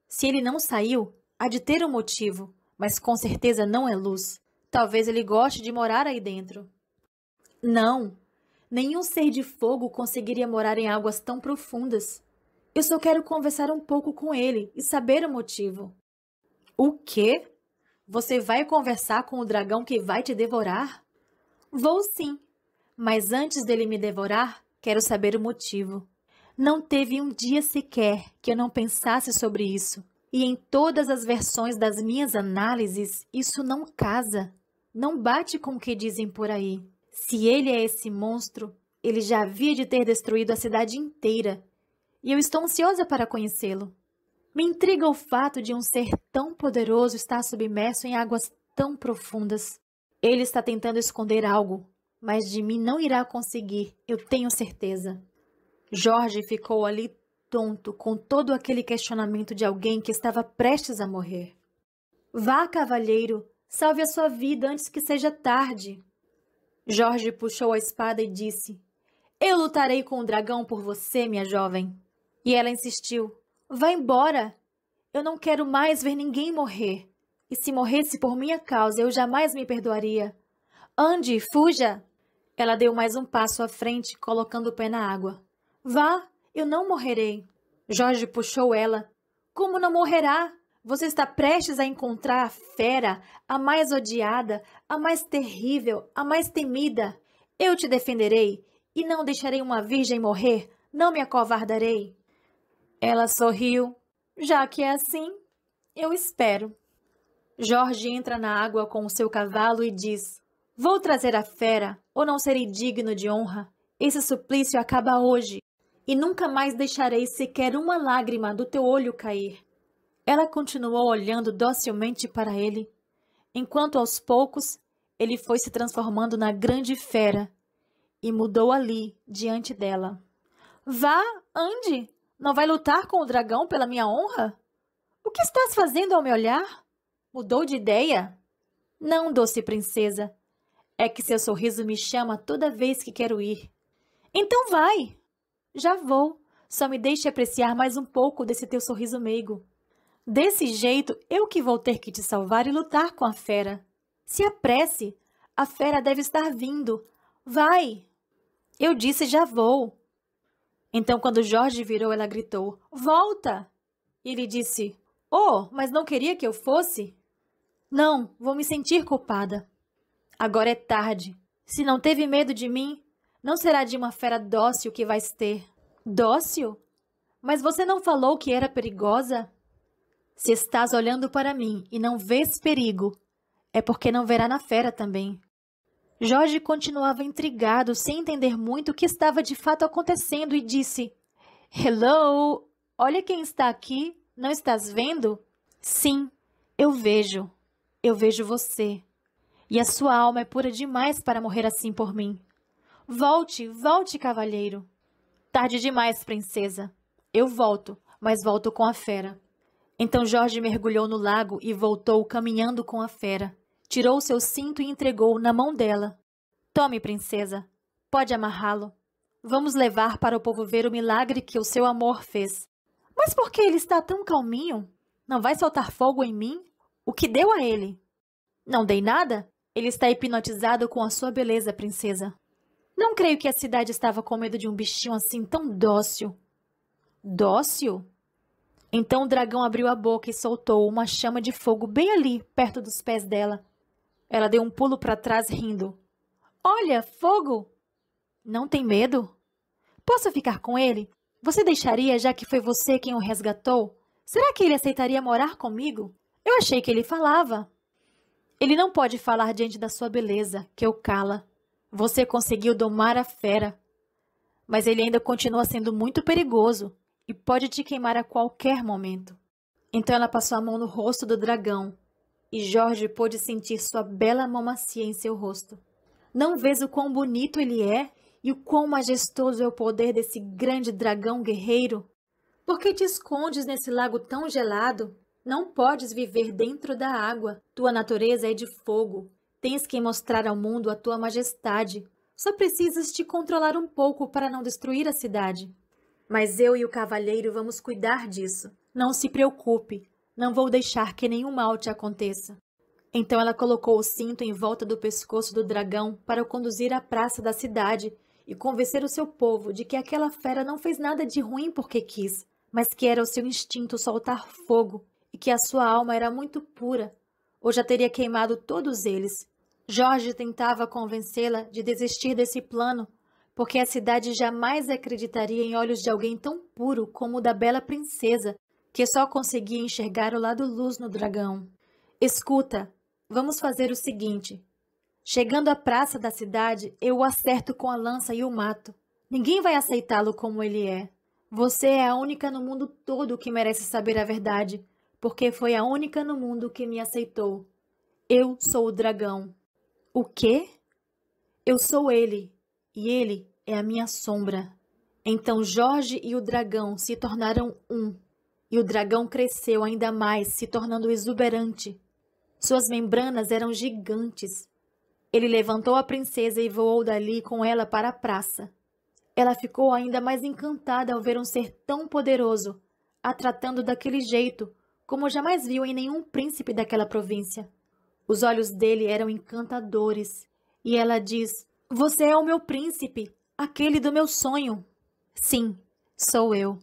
Se ele não saiu, há de ter um motivo, mas com certeza não é luz. Talvez ele goste de morar aí dentro. Não! Nenhum ser de fogo conseguiria morar em águas tão profundas. Eu só quero conversar um pouco com ele e saber o motivo. O quê? Você vai conversar com o dragão que vai te devorar? Vou sim, mas antes dele me devorar, quero saber o motivo. Não teve um dia sequer que eu não pensasse sobre isso. E em todas as versões das minhas análises, isso não casa. Não bate com o que dizem por aí. Se ele é esse monstro, ele já havia de ter destruído a cidade inteira. E eu estou ansiosa para conhecê-lo. Me intriga o fato de um ser tão poderoso estar submerso em águas tão profundas. Ele está tentando esconder algo, mas de mim não irá conseguir, eu tenho certeza. Jorge ficou ali tonto com todo aquele questionamento de alguém que estava prestes a morrer. Vá, cavalheiro, salve a sua vida antes que seja tarde. Jorge puxou a espada e disse: Eu lutarei com o dragão por você, minha jovem. E ela insistiu: Vá embora. Eu não quero mais ver ninguém morrer. E se morresse por minha causa, eu jamais me perdoaria. Ande, fuja! Ela deu mais um passo à frente, colocando o pé na água. Vá, eu não morrerei. Jorge puxou ela. Como não morrerá? Você está prestes a encontrar a fera, a mais odiada, a mais terrível, a mais temida. Eu te defenderei e não deixarei uma virgem morrer. Não me acovardarei. Ela sorriu. Já que é assim, eu espero. Jorge entra na água com o seu cavalo e diz: Vou trazer a fera, ou não serei digno de honra. Esse suplício acaba hoje, e nunca mais deixarei sequer uma lágrima do teu olho cair. Ela continuou olhando docilmente para ele, enquanto aos poucos ele foi se transformando na grande fera e mudou ali diante dela. Vá, ande! Não vai lutar com o dragão pela minha honra? O que estás fazendo ao me olhar? Mudou de ideia? Não, doce princesa. É que seu sorriso me chama toda vez que quero ir. Então vai! Já vou. Só me deixe apreciar mais um pouco desse teu sorriso meigo. Desse jeito, eu que vou ter que te salvar e lutar com a fera. Se apresse! A fera deve estar vindo. Vai! Eu disse já vou. Então, quando Jorge virou, ela gritou: Volta! E ele disse: Oh, mas não queria que eu fosse? Não, vou me sentir culpada. Agora é tarde. Se não teve medo de mim, não será de uma fera dócil que vais ter. Dócil? Mas você não falou que era perigosa? Se estás olhando para mim e não vês perigo, é porque não verá na fera também. Jorge continuava intrigado, sem entender muito o que estava de fato acontecendo, e disse: Hello! Olha quem está aqui! Não estás vendo? Sim, eu vejo. Eu vejo você e a sua alma é pura demais para morrer assim por mim. Volte, volte, cavalheiro. Tarde demais, princesa. Eu volto, mas volto com a fera. Então Jorge mergulhou no lago e voltou caminhando com a fera. Tirou seu cinto e entregou na mão dela. Tome, princesa. Pode amarrá-lo. Vamos levar para o povo ver o milagre que o seu amor fez. Mas por que ele está tão calminho? Não vai soltar fogo em mim? O que deu a ele? Não dei nada? Ele está hipnotizado com a sua beleza, princesa. Não creio que a cidade estava com medo de um bichinho assim tão dócil. Dócil? Então o dragão abriu a boca e soltou uma chama de fogo bem ali, perto dos pés dela. Ela deu um pulo para trás, rindo. Olha, fogo! Não tem medo? Posso ficar com ele? Você deixaria, já que foi você quem o resgatou? Será que ele aceitaria morar comigo? Eu achei que ele falava. Ele não pode falar diante da sua beleza, que o cala. Você conseguiu domar a fera. Mas ele ainda continua sendo muito perigoso e pode te queimar a qualquer momento. Então ela passou a mão no rosto do dragão e Jorge pôde sentir sua bela mão macia em seu rosto. Não vês o quão bonito ele é e o quão majestoso é o poder desse grande dragão guerreiro? Por que te escondes nesse lago tão gelado? Não podes viver dentro da água. Tua natureza é de fogo. Tens que mostrar ao mundo a tua majestade. Só precisas te controlar um pouco para não destruir a cidade. Mas eu e o cavalheiro vamos cuidar disso. Não se preocupe. Não vou deixar que nenhum mal te aconteça. Então ela colocou o cinto em volta do pescoço do dragão para o conduzir à praça da cidade e convencer o seu povo de que aquela fera não fez nada de ruim porque quis, mas que era o seu instinto soltar fogo e que a sua alma era muito pura, ou já teria queimado todos eles. Jorge tentava convencê-la de desistir desse plano, porque a cidade jamais acreditaria em olhos de alguém tão puro como o da bela princesa, que só conseguia enxergar o lado luz no dragão. Escuta, vamos fazer o seguinte. Chegando à praça da cidade, eu o acerto com a lança e o mato. Ninguém vai aceitá-lo como ele é. Você é a única no mundo todo que merece saber a verdade porque foi a única no mundo que me aceitou. Eu sou o dragão. O quê? Eu sou ele, e ele é a minha sombra. Então Jorge e o dragão se tornaram um, e o dragão cresceu ainda mais, se tornando exuberante. Suas membranas eram gigantes. Ele levantou a princesa e voou dali com ela para a praça. Ela ficou ainda mais encantada ao ver um ser tão poderoso, a tratando daquele jeito, como jamais viu em nenhum príncipe daquela província. Os olhos dele eram encantadores, e ela diz: Você é o meu príncipe, aquele do meu sonho. Sim, sou eu.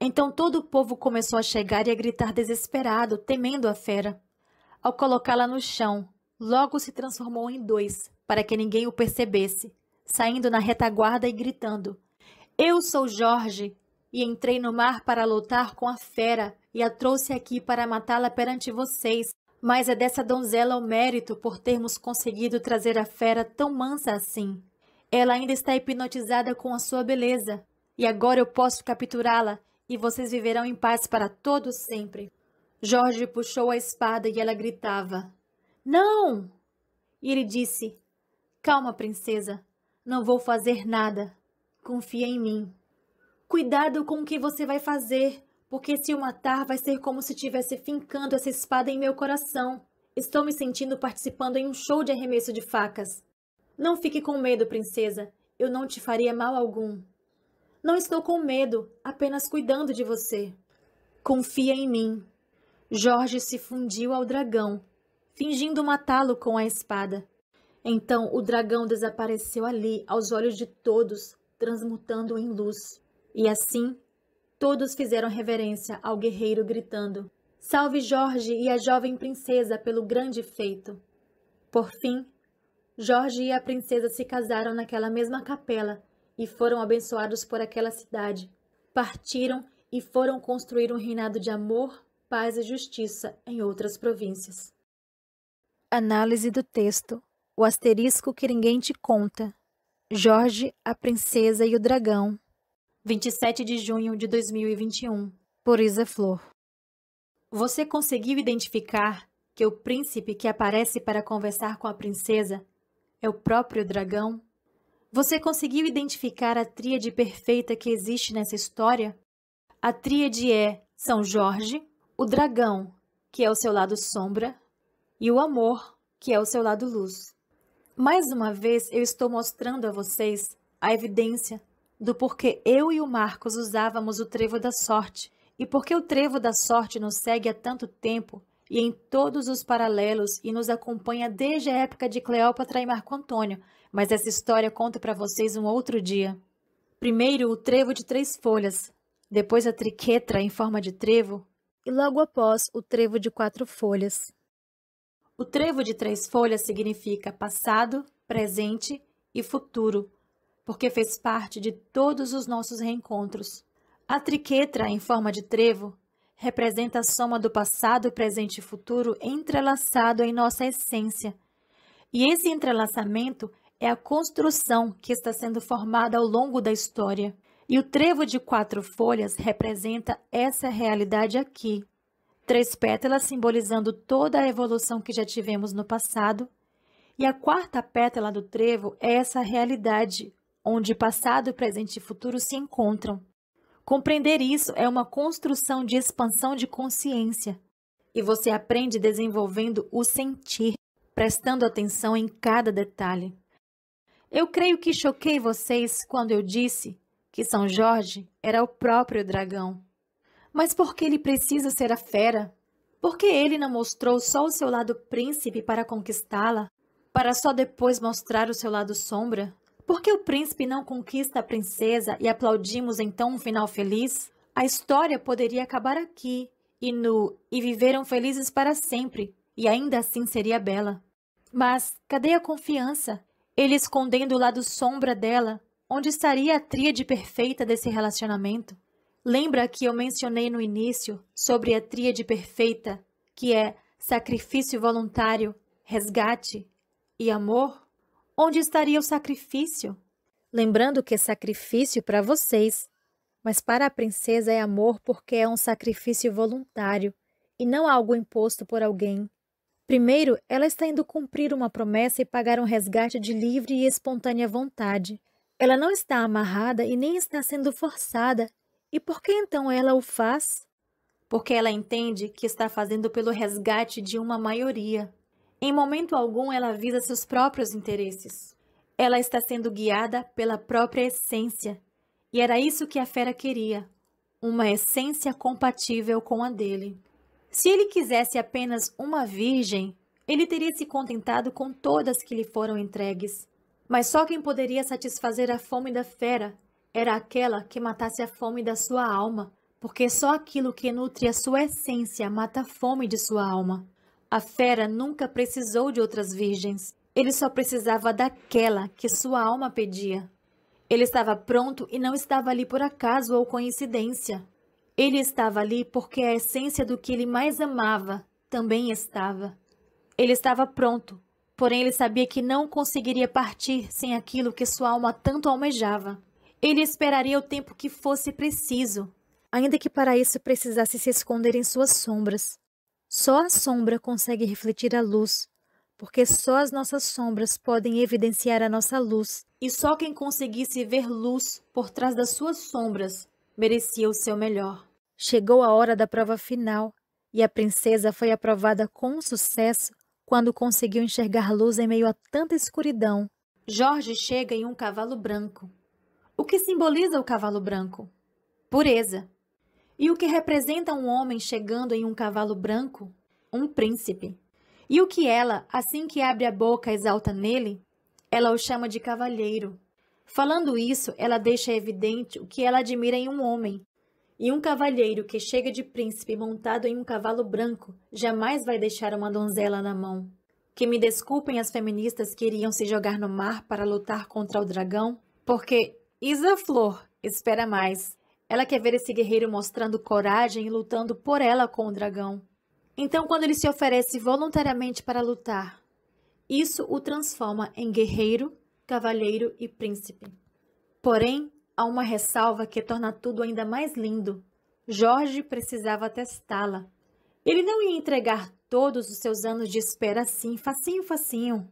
Então todo o povo começou a chegar e a gritar desesperado, temendo a fera. Ao colocá-la no chão, logo se transformou em dois, para que ninguém o percebesse, saindo na retaguarda e gritando: Eu sou Jorge, e entrei no mar para lutar com a fera, e a trouxe aqui para matá-la perante vocês. Mas é dessa donzela o mérito por termos conseguido trazer a fera tão mansa assim. Ela ainda está hipnotizada com a sua beleza, e agora eu posso capturá-la, e vocês viverão em paz para todo sempre. Jorge puxou a espada e ela gritava. Não! E ele disse, Calma, princesa, não vou fazer nada. Confia em mim. Cuidado com o que você vai fazer, porque se o matar vai ser como se tivesse fincando essa espada em meu coração. Estou me sentindo participando em um show de arremesso de facas. Não fique com medo, princesa. Eu não te faria mal algum. Não estou com medo, apenas cuidando de você. Confia em mim. Jorge se fundiu ao dragão, fingindo matá-lo com a espada. Então o dragão desapareceu ali, aos olhos de todos, transmutando em luz. E assim Todos fizeram reverência ao guerreiro, gritando: Salve Jorge e a jovem princesa pelo grande feito! Por fim, Jorge e a princesa se casaram naquela mesma capela e foram abençoados por aquela cidade. Partiram e foram construir um reinado de amor, paz e justiça em outras províncias. Análise do texto: O asterisco que ninguém te conta. Jorge, a princesa e o dragão. 27 de junho de 2021, por Isa Flor. Você conseguiu identificar que o príncipe que aparece para conversar com a princesa é o próprio dragão? Você conseguiu identificar a tríade perfeita que existe nessa história? A tríade é São Jorge, o dragão, que é o seu lado sombra, e o amor, que é o seu lado luz. Mais uma vez, eu estou mostrando a vocês a evidência do porquê eu e o Marcos usávamos o trevo da sorte e porque o trevo da sorte nos segue há tanto tempo e em todos os paralelos e nos acompanha desde a época de Cleópatra e Marco Antônio, mas essa história conto para vocês um outro dia. Primeiro, o trevo de três folhas, depois a triquetra em forma de trevo e logo após o trevo de quatro folhas. O trevo de três folhas significa passado, presente e futuro porque fez parte de todos os nossos reencontros. A triquetra, em forma de trevo, representa a soma do passado, presente e futuro entrelaçado em nossa essência. E esse entrelaçamento é a construção que está sendo formada ao longo da história. E o trevo de quatro folhas representa essa realidade aqui. Três pétalas simbolizando toda a evolução que já tivemos no passado. E a quarta pétala do trevo é essa realidade onde passado, presente e futuro se encontram. Compreender isso é uma construção de expansão de consciência. E você aprende desenvolvendo o sentir, prestando atenção em cada detalhe. Eu creio que choquei vocês quando eu disse que São Jorge era o próprio dragão. Mas por que ele precisa ser a fera? Por que ele não mostrou só o seu lado príncipe para conquistá-la, para só depois mostrar o seu lado sombra? Por que o príncipe não conquista a princesa e aplaudimos então um final feliz? A história poderia acabar aqui e no E viveram felizes para sempre, e ainda assim seria bela. Mas cadê a confiança? Ele escondendo o lado sombra dela, onde estaria a tríade perfeita desse relacionamento? Lembra que eu mencionei no início sobre a tríade perfeita, que é sacrifício voluntário, resgate e amor? Onde estaria o sacrifício? Lembrando que sacrifício para vocês, mas para a princesa é amor porque é um sacrifício voluntário e não algo imposto por alguém. Primeiro, ela está indo cumprir uma promessa e pagar um resgate de livre e espontânea vontade. Ela não está amarrada e nem está sendo forçada. E por que então ela o faz? Porque ela entende que está fazendo pelo resgate de uma maioria. Em momento algum, ela visa seus próprios interesses. Ela está sendo guiada pela própria essência. E era isso que a fera queria: uma essência compatível com a dele. Se ele quisesse apenas uma virgem, ele teria se contentado com todas que lhe foram entregues. Mas só quem poderia satisfazer a fome da fera era aquela que matasse a fome da sua alma, porque só aquilo que nutre a sua essência mata a fome de sua alma. A fera nunca precisou de outras virgens. Ele só precisava daquela que sua alma pedia. Ele estava pronto e não estava ali por acaso ou coincidência. Ele estava ali porque a essência do que ele mais amava também estava. Ele estava pronto, porém ele sabia que não conseguiria partir sem aquilo que sua alma tanto almejava. Ele esperaria o tempo que fosse preciso, ainda que para isso precisasse se esconder em suas sombras, só a sombra consegue refletir a luz, porque só as nossas sombras podem evidenciar a nossa luz. E só quem conseguisse ver luz por trás das suas sombras merecia o seu melhor. Chegou a hora da prova final, e a princesa foi aprovada com sucesso quando conseguiu enxergar luz em meio a tanta escuridão. Jorge chega em um cavalo branco. O que simboliza o cavalo branco? Pureza. E o que representa um homem chegando em um cavalo branco? Um príncipe. E o que ela, assim que abre a boca, exalta nele? Ela o chama de cavalheiro. Falando isso, ela deixa evidente o que ela admira em um homem. E um cavalheiro que chega de príncipe montado em um cavalo branco jamais vai deixar uma donzela na mão. Que me desculpem as feministas que iriam se jogar no mar para lutar contra o dragão, porque Isa Flor espera mais. Ela quer ver esse guerreiro mostrando coragem e lutando por ela com o dragão. Então, quando ele se oferece voluntariamente para lutar, isso o transforma em guerreiro, cavalheiro e príncipe. Porém, há uma ressalva que torna tudo ainda mais lindo. Jorge precisava testá-la. Ele não ia entregar todos os seus anos de espera assim, facinho, facinho.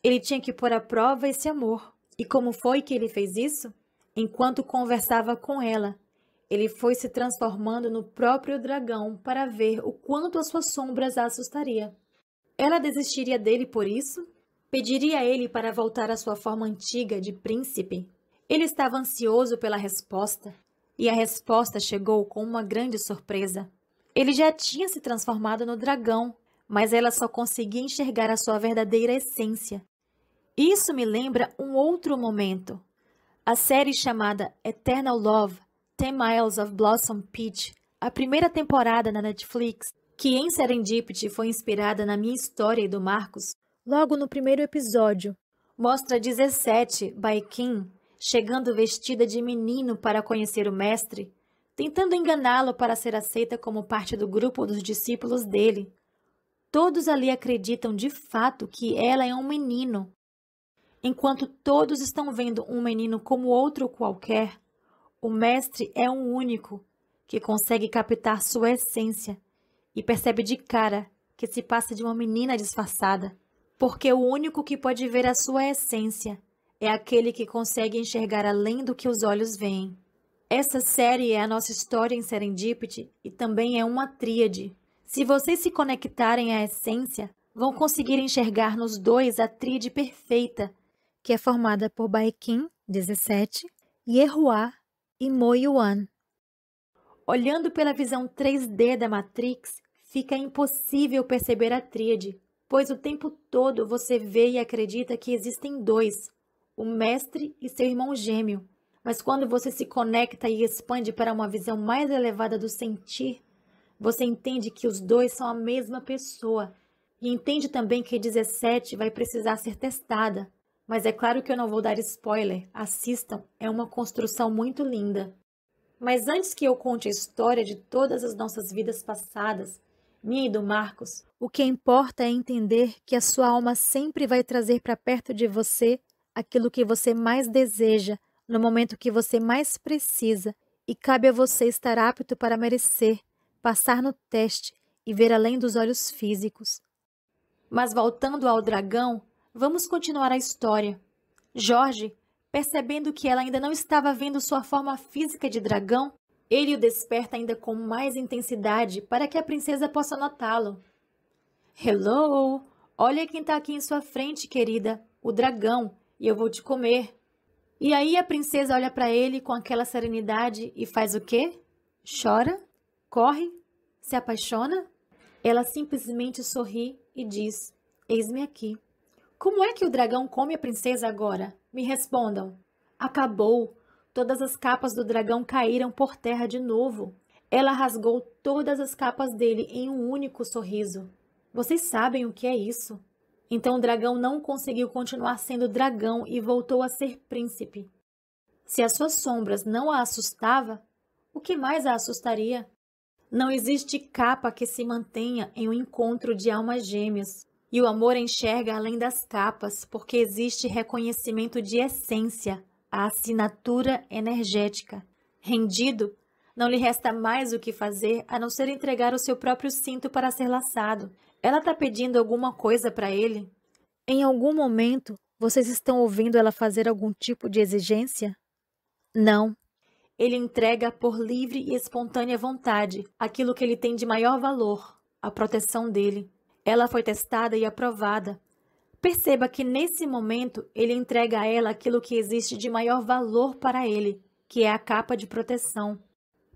Ele tinha que pôr à prova esse amor. E como foi que ele fez isso? Enquanto conversava com ela, ele foi se transformando no próprio dragão para ver o quanto as suas sombras a assustaria. Ela desistiria dele por isso? Pediria a ele para voltar à sua forma antiga de príncipe? Ele estava ansioso pela resposta, e a resposta chegou com uma grande surpresa. Ele já tinha se transformado no dragão, mas ela só conseguia enxergar a sua verdadeira essência. Isso me lembra um outro momento. A série chamada Eternal Love Ten Miles of Blossom Peach, a primeira temporada na Netflix, que em Serendipity foi inspirada na minha história e do Marcos, logo no primeiro episódio, mostra 17, Baikin, chegando vestida de menino para conhecer o mestre, tentando enganá-lo para ser aceita como parte do grupo dos discípulos dele. Todos ali acreditam de fato que ela é um menino. Enquanto todos estão vendo um menino como outro qualquer, o mestre é um único que consegue captar sua essência e percebe de cara que se passa de uma menina disfarçada, porque o único que pode ver a sua essência é aquele que consegue enxergar além do que os olhos veem. Essa série é a nossa história em Serendipity e também é uma tríade. Se vocês se conectarem à essência, vão conseguir enxergar nos dois a tríade perfeita, que é formada por Baikin, 17, Yehuá, e Mo Yuan. Olhando pela visão 3D da Matrix, fica impossível perceber a tríade, pois o tempo todo você vê e acredita que existem dois, o mestre e seu irmão gêmeo. Mas quando você se conecta e expande para uma visão mais elevada do sentir, você entende que os dois são a mesma pessoa e entende também que 17 vai precisar ser testada, mas é claro que eu não vou dar spoiler, assistam, é uma construção muito linda. Mas antes que eu conte a história de todas as nossas vidas passadas, minha e do Marcos, o que importa é entender que a sua alma sempre vai trazer para perto de você aquilo que você mais deseja, no momento que você mais precisa, e cabe a você estar apto para merecer, passar no teste e ver além dos olhos físicos. Mas voltando ao dragão, Vamos continuar a história. Jorge, percebendo que ela ainda não estava vendo sua forma física de dragão, ele o desperta ainda com mais intensidade para que a princesa possa notá-lo. Hello! Olha quem está aqui em sua frente, querida, o dragão, e eu vou te comer. E aí a princesa olha para ele com aquela serenidade e faz o quê? Chora? Corre? Se apaixona? Ela simplesmente sorri e diz: Eis-me aqui. Como é que o dragão come a princesa agora? Me respondam. Acabou. Todas as capas do dragão caíram por terra de novo. Ela rasgou todas as capas dele em um único sorriso. Vocês sabem o que é isso? Então o dragão não conseguiu continuar sendo dragão e voltou a ser príncipe. Se as suas sombras não a assustava, o que mais a assustaria? Não existe capa que se mantenha em um encontro de almas gêmeas. E o amor enxerga além das capas, porque existe reconhecimento de essência, a assinatura energética. Rendido, não lhe resta mais o que fazer a não ser entregar o seu próprio cinto para ser laçado. Ela está pedindo alguma coisa para ele? Em algum momento, vocês estão ouvindo ela fazer algum tipo de exigência? Não. Ele entrega por livre e espontânea vontade aquilo que ele tem de maior valor, a proteção dele. Ela foi testada e aprovada. Perceba que nesse momento ele entrega a ela aquilo que existe de maior valor para ele, que é a capa de proteção.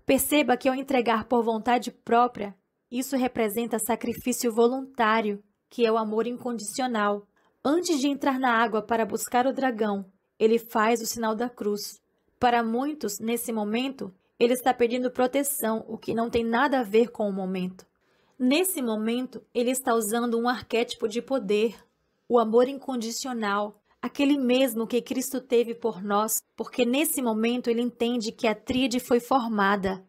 Perceba que ao entregar por vontade própria, isso representa sacrifício voluntário, que é o amor incondicional. Antes de entrar na água para buscar o dragão, ele faz o sinal da cruz. Para muitos, nesse momento, ele está pedindo proteção, o que não tem nada a ver com o momento. Nesse momento, ele está usando um arquétipo de poder, o amor incondicional, aquele mesmo que Cristo teve por nós, porque nesse momento ele entende que a tríade foi formada: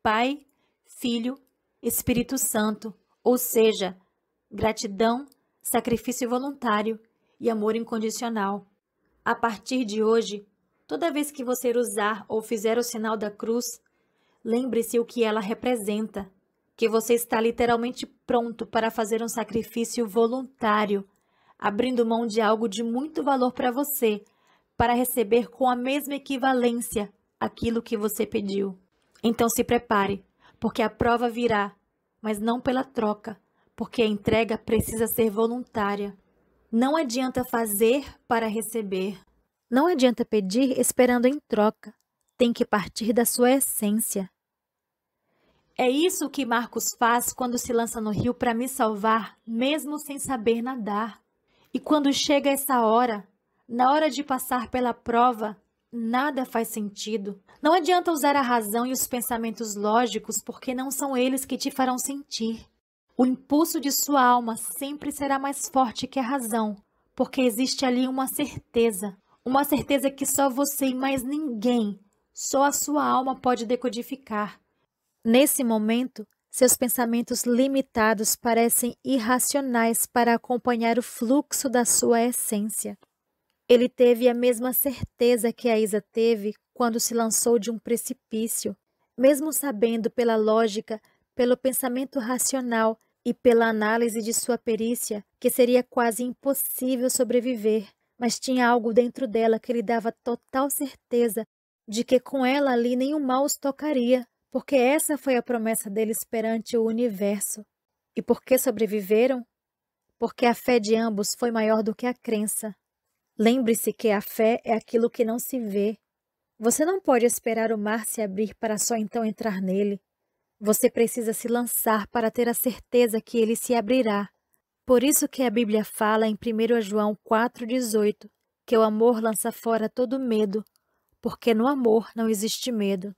Pai, Filho, Espírito Santo, ou seja, gratidão, sacrifício voluntário e amor incondicional. A partir de hoje, toda vez que você usar ou fizer o sinal da cruz, lembre-se o que ela representa que você está literalmente pronto para fazer um sacrifício voluntário, abrindo mão de algo de muito valor para você, para receber com a mesma equivalência aquilo que você pediu. Então se prepare, porque a prova virá, mas não pela troca, porque a entrega precisa ser voluntária. Não adianta fazer para receber. Não adianta pedir esperando em troca. Tem que partir da sua essência, é isso que Marcos faz quando se lança no rio para me salvar, mesmo sem saber nadar. E quando chega essa hora, na hora de passar pela prova, nada faz sentido. Não adianta usar a razão e os pensamentos lógicos, porque não são eles que te farão sentir. O impulso de sua alma sempre será mais forte que a razão, porque existe ali uma certeza, uma certeza que só você e mais ninguém, só a sua alma pode decodificar. Nesse momento, seus pensamentos limitados parecem irracionais para acompanhar o fluxo da sua essência. Ele teve a mesma certeza que a Isa teve quando se lançou de um precipício, mesmo sabendo pela lógica, pelo pensamento racional e pela análise de sua perícia que seria quase impossível sobreviver, mas tinha algo dentro dela que lhe dava total certeza de que com ela ali nenhum mal os tocaria, porque essa foi a promessa deles perante o universo. E por que sobreviveram? Porque a fé de ambos foi maior do que a crença. Lembre-se que a fé é aquilo que não se vê. Você não pode esperar o mar se abrir para só então entrar nele. Você precisa se lançar para ter a certeza que ele se abrirá. Por isso que a Bíblia fala em 1 João 4,18 que o amor lança fora todo medo, porque no amor não existe medo.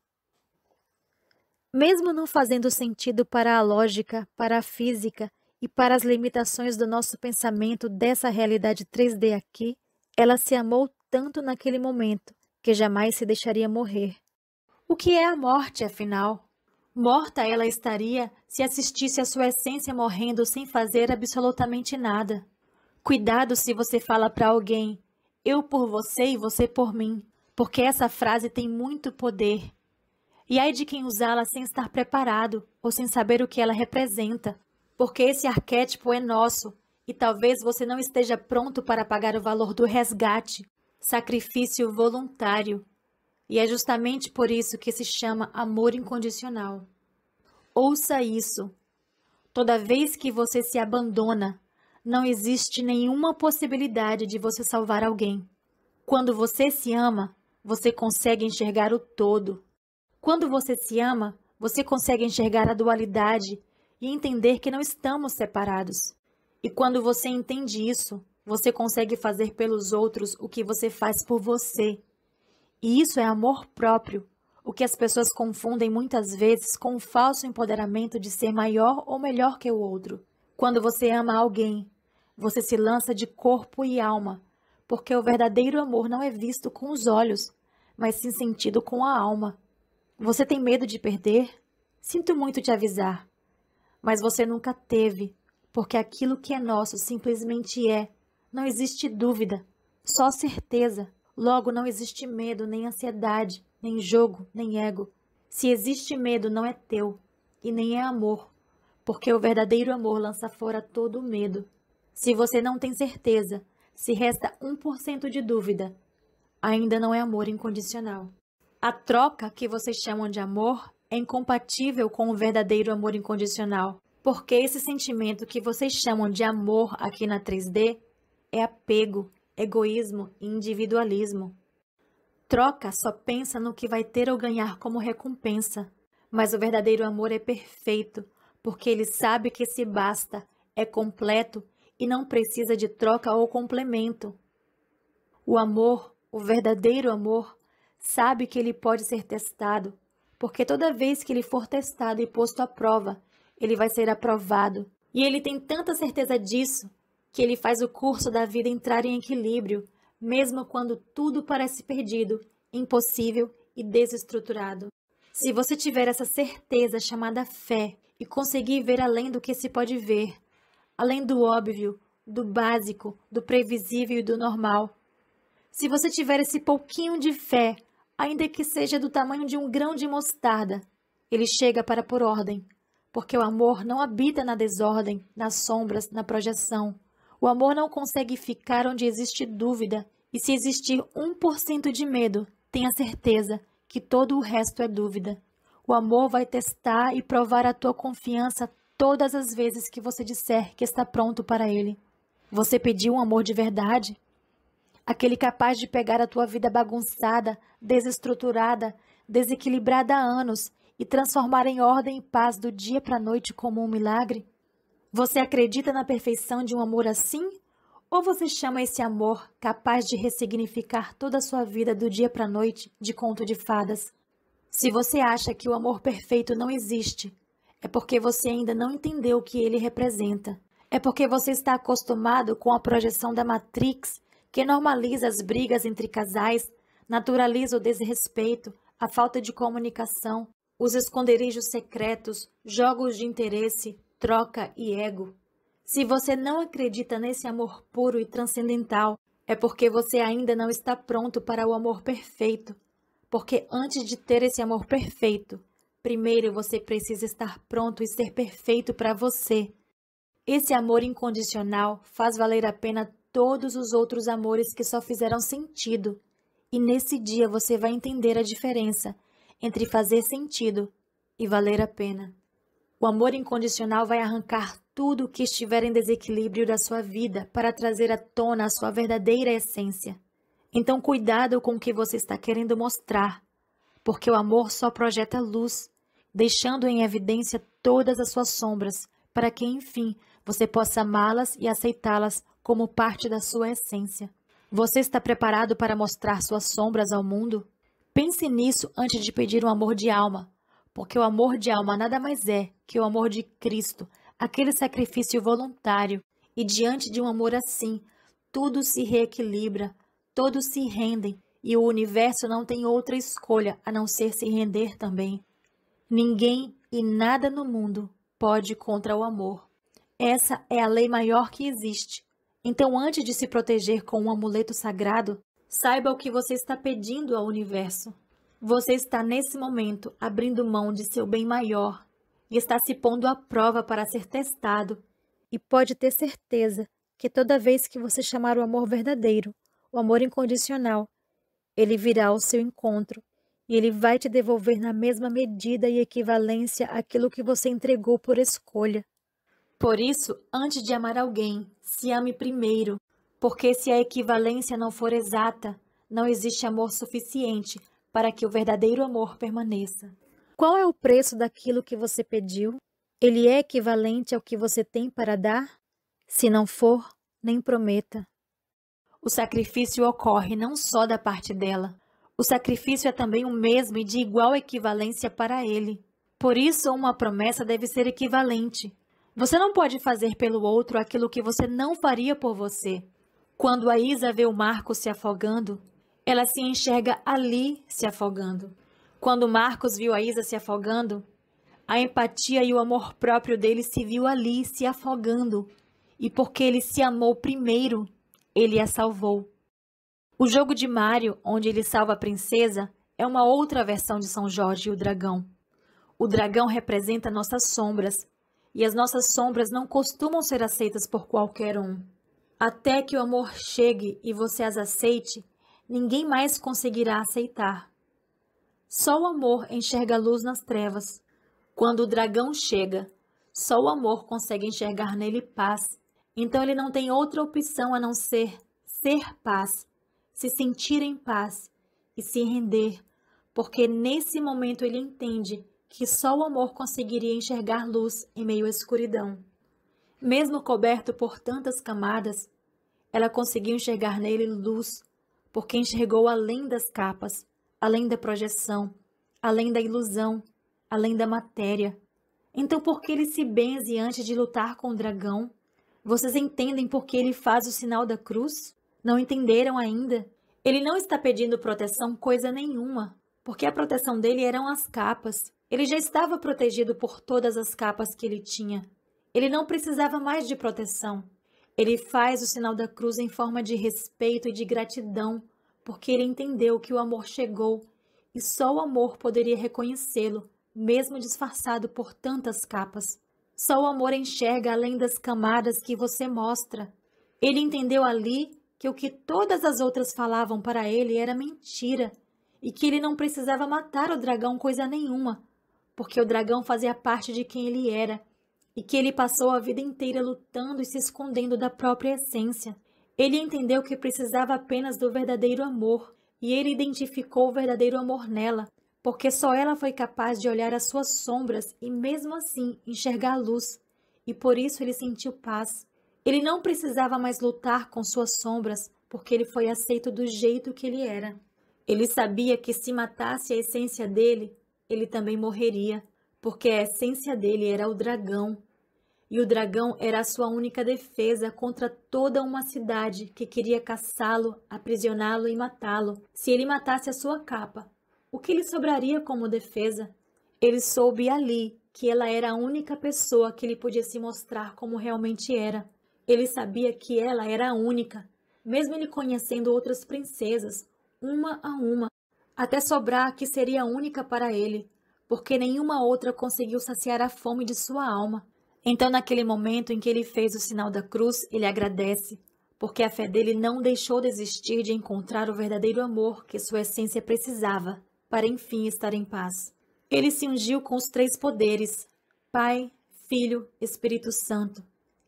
Mesmo não fazendo sentido para a lógica, para a física e para as limitações do nosso pensamento dessa realidade 3D aqui, ela se amou tanto naquele momento que jamais se deixaria morrer. O que é a morte, afinal? Morta ela estaria se assistisse a sua essência morrendo sem fazer absolutamente nada. Cuidado se você fala para alguém, eu por você e você por mim, porque essa frase tem muito poder e ai de quem usá-la sem estar preparado ou sem saber o que ela representa, porque esse arquétipo é nosso e talvez você não esteja pronto para pagar o valor do resgate, sacrifício voluntário. E é justamente por isso que se chama amor incondicional. Ouça isso. Toda vez que você se abandona, não existe nenhuma possibilidade de você salvar alguém. Quando você se ama, você consegue enxergar o todo quando você se ama, você consegue enxergar a dualidade e entender que não estamos separados. E quando você entende isso, você consegue fazer pelos outros o que você faz por você. E isso é amor próprio, o que as pessoas confundem muitas vezes com o falso empoderamento de ser maior ou melhor que o outro. Quando você ama alguém, você se lança de corpo e alma, porque o verdadeiro amor não é visto com os olhos, mas sim sentido com a alma. Você tem medo de perder? Sinto muito te avisar, mas você nunca teve, porque aquilo que é nosso simplesmente é. Não existe dúvida, só certeza. Logo, não existe medo, nem ansiedade, nem jogo, nem ego. Se existe medo, não é teu, e nem é amor, porque o verdadeiro amor lança fora todo o medo. Se você não tem certeza, se resta 1% de dúvida, ainda não é amor incondicional. A troca que vocês chamam de amor é incompatível com o verdadeiro amor incondicional, porque esse sentimento que vocês chamam de amor aqui na 3D é apego, egoísmo e individualismo. Troca só pensa no que vai ter ou ganhar como recompensa, mas o verdadeiro amor é perfeito, porque ele sabe que se basta, é completo e não precisa de troca ou complemento. O amor, o verdadeiro amor, sabe que ele pode ser testado, porque toda vez que ele for testado e posto à prova, ele vai ser aprovado. E ele tem tanta certeza disso que ele faz o curso da vida entrar em equilíbrio, mesmo quando tudo parece perdido, impossível e desestruturado. Se você tiver essa certeza chamada fé e conseguir ver além do que se pode ver, além do óbvio, do básico, do previsível e do normal, se você tiver esse pouquinho de fé ainda que seja do tamanho de um grão de mostarda, ele chega para pôr ordem, porque o amor não habita na desordem, nas sombras, na projeção. O amor não consegue ficar onde existe dúvida, e se existir 1% de medo, tenha certeza que todo o resto é dúvida. O amor vai testar e provar a tua confiança todas as vezes que você disser que está pronto para ele. Você pediu um amor de verdade? aquele capaz de pegar a tua vida bagunçada, desestruturada, desequilibrada há anos e transformar em ordem e paz do dia para a noite como um milagre? Você acredita na perfeição de um amor assim? Ou você chama esse amor capaz de ressignificar toda a sua vida do dia para a noite de conto de fadas? Se você acha que o amor perfeito não existe, é porque você ainda não entendeu o que ele representa. É porque você está acostumado com a projeção da Matrix que normaliza as brigas entre casais, naturaliza o desrespeito, a falta de comunicação, os esconderijos secretos, jogos de interesse, troca e ego. Se você não acredita nesse amor puro e transcendental, é porque você ainda não está pronto para o amor perfeito. Porque antes de ter esse amor perfeito, primeiro você precisa estar pronto e ser perfeito para você. Esse amor incondicional faz valer a pena todos os outros amores que só fizeram sentido. E nesse dia você vai entender a diferença entre fazer sentido e valer a pena. O amor incondicional vai arrancar tudo o que estiver em desequilíbrio da sua vida para trazer à tona a sua verdadeira essência. Então, cuidado com o que você está querendo mostrar, porque o amor só projeta luz, deixando em evidência todas as suas sombras, para que, enfim, você possa amá-las e aceitá-las como parte da sua essência. Você está preparado para mostrar suas sombras ao mundo? Pense nisso antes de pedir um amor de alma, porque o amor de alma nada mais é que o amor de Cristo, aquele sacrifício voluntário. E diante de um amor assim, tudo se reequilibra, todos se rendem e o universo não tem outra escolha a não ser se render também. Ninguém e nada no mundo pode contra o amor. Essa é a lei maior que existe então, antes de se proteger com um amuleto sagrado, saiba o que você está pedindo ao universo. Você está, nesse momento, abrindo mão de seu bem maior e está se pondo à prova para ser testado. E pode ter certeza que toda vez que você chamar o amor verdadeiro, o amor incondicional, ele virá ao seu encontro e ele vai te devolver na mesma medida e equivalência aquilo que você entregou por escolha. Por isso, antes de amar alguém, se ame primeiro, porque se a equivalência não for exata, não existe amor suficiente para que o verdadeiro amor permaneça. Qual é o preço daquilo que você pediu? Ele é equivalente ao que você tem para dar? Se não for, nem prometa. O sacrifício ocorre não só da parte dela, o sacrifício é também o mesmo e de igual equivalência para ele. Por isso, uma promessa deve ser equivalente, você não pode fazer pelo outro aquilo que você não faria por você. Quando a Isa vê o Marcos se afogando, ela se enxerga ali se afogando. Quando Marcos viu a Isa se afogando, a empatia e o amor próprio dele se viu ali se afogando. E porque ele se amou primeiro, ele a salvou. O jogo de Mario, onde ele salva a princesa, é uma outra versão de São Jorge e o dragão. O dragão representa nossas sombras, e as nossas sombras não costumam ser aceitas por qualquer um. Até que o amor chegue e você as aceite, ninguém mais conseguirá aceitar. Só o amor enxerga a luz nas trevas. Quando o dragão chega, só o amor consegue enxergar nele paz. Então ele não tem outra opção a não ser ser paz, se sentir em paz e se render, porque nesse momento ele entende que só o amor conseguiria enxergar luz em meio à escuridão. Mesmo coberto por tantas camadas, ela conseguiu enxergar nele luz, porque enxergou além das capas, além da projeção, além da ilusão, além da matéria. Então, por que ele se benze antes de lutar com o dragão? Vocês entendem por que ele faz o sinal da cruz? Não entenderam ainda? Ele não está pedindo proteção coisa nenhuma, porque a proteção dele eram as capas, ele já estava protegido por todas as capas que ele tinha. Ele não precisava mais de proteção. Ele faz o sinal da cruz em forma de respeito e de gratidão, porque ele entendeu que o amor chegou e só o amor poderia reconhecê-lo, mesmo disfarçado por tantas capas. Só o amor enxerga além das camadas que você mostra. Ele entendeu ali que o que todas as outras falavam para ele era mentira e que ele não precisava matar o dragão coisa nenhuma, porque o dragão fazia parte de quem ele era e que ele passou a vida inteira lutando e se escondendo da própria essência. Ele entendeu que precisava apenas do verdadeiro amor e ele identificou o verdadeiro amor nela, porque só ela foi capaz de olhar as suas sombras e, mesmo assim, enxergar a luz, e por isso ele sentiu paz. Ele não precisava mais lutar com suas sombras, porque ele foi aceito do jeito que ele era. Ele sabia que se matasse a essência dele, ele também morreria, porque a essência dele era o dragão. E o dragão era a sua única defesa contra toda uma cidade que queria caçá-lo, aprisioná-lo e matá-lo. Se ele matasse a sua capa, o que lhe sobraria como defesa? Ele soube ali que ela era a única pessoa que ele podia se mostrar como realmente era. Ele sabia que ela era a única, mesmo ele conhecendo outras princesas, uma a uma, até sobrar que seria única para ele, porque nenhuma outra conseguiu saciar a fome de sua alma. Então, naquele momento em que ele fez o sinal da cruz, ele agradece, porque a fé dele não deixou de existir de encontrar o verdadeiro amor que sua essência precisava, para enfim estar em paz. Ele se ungiu com os três poderes, Pai, Filho, Espírito Santo,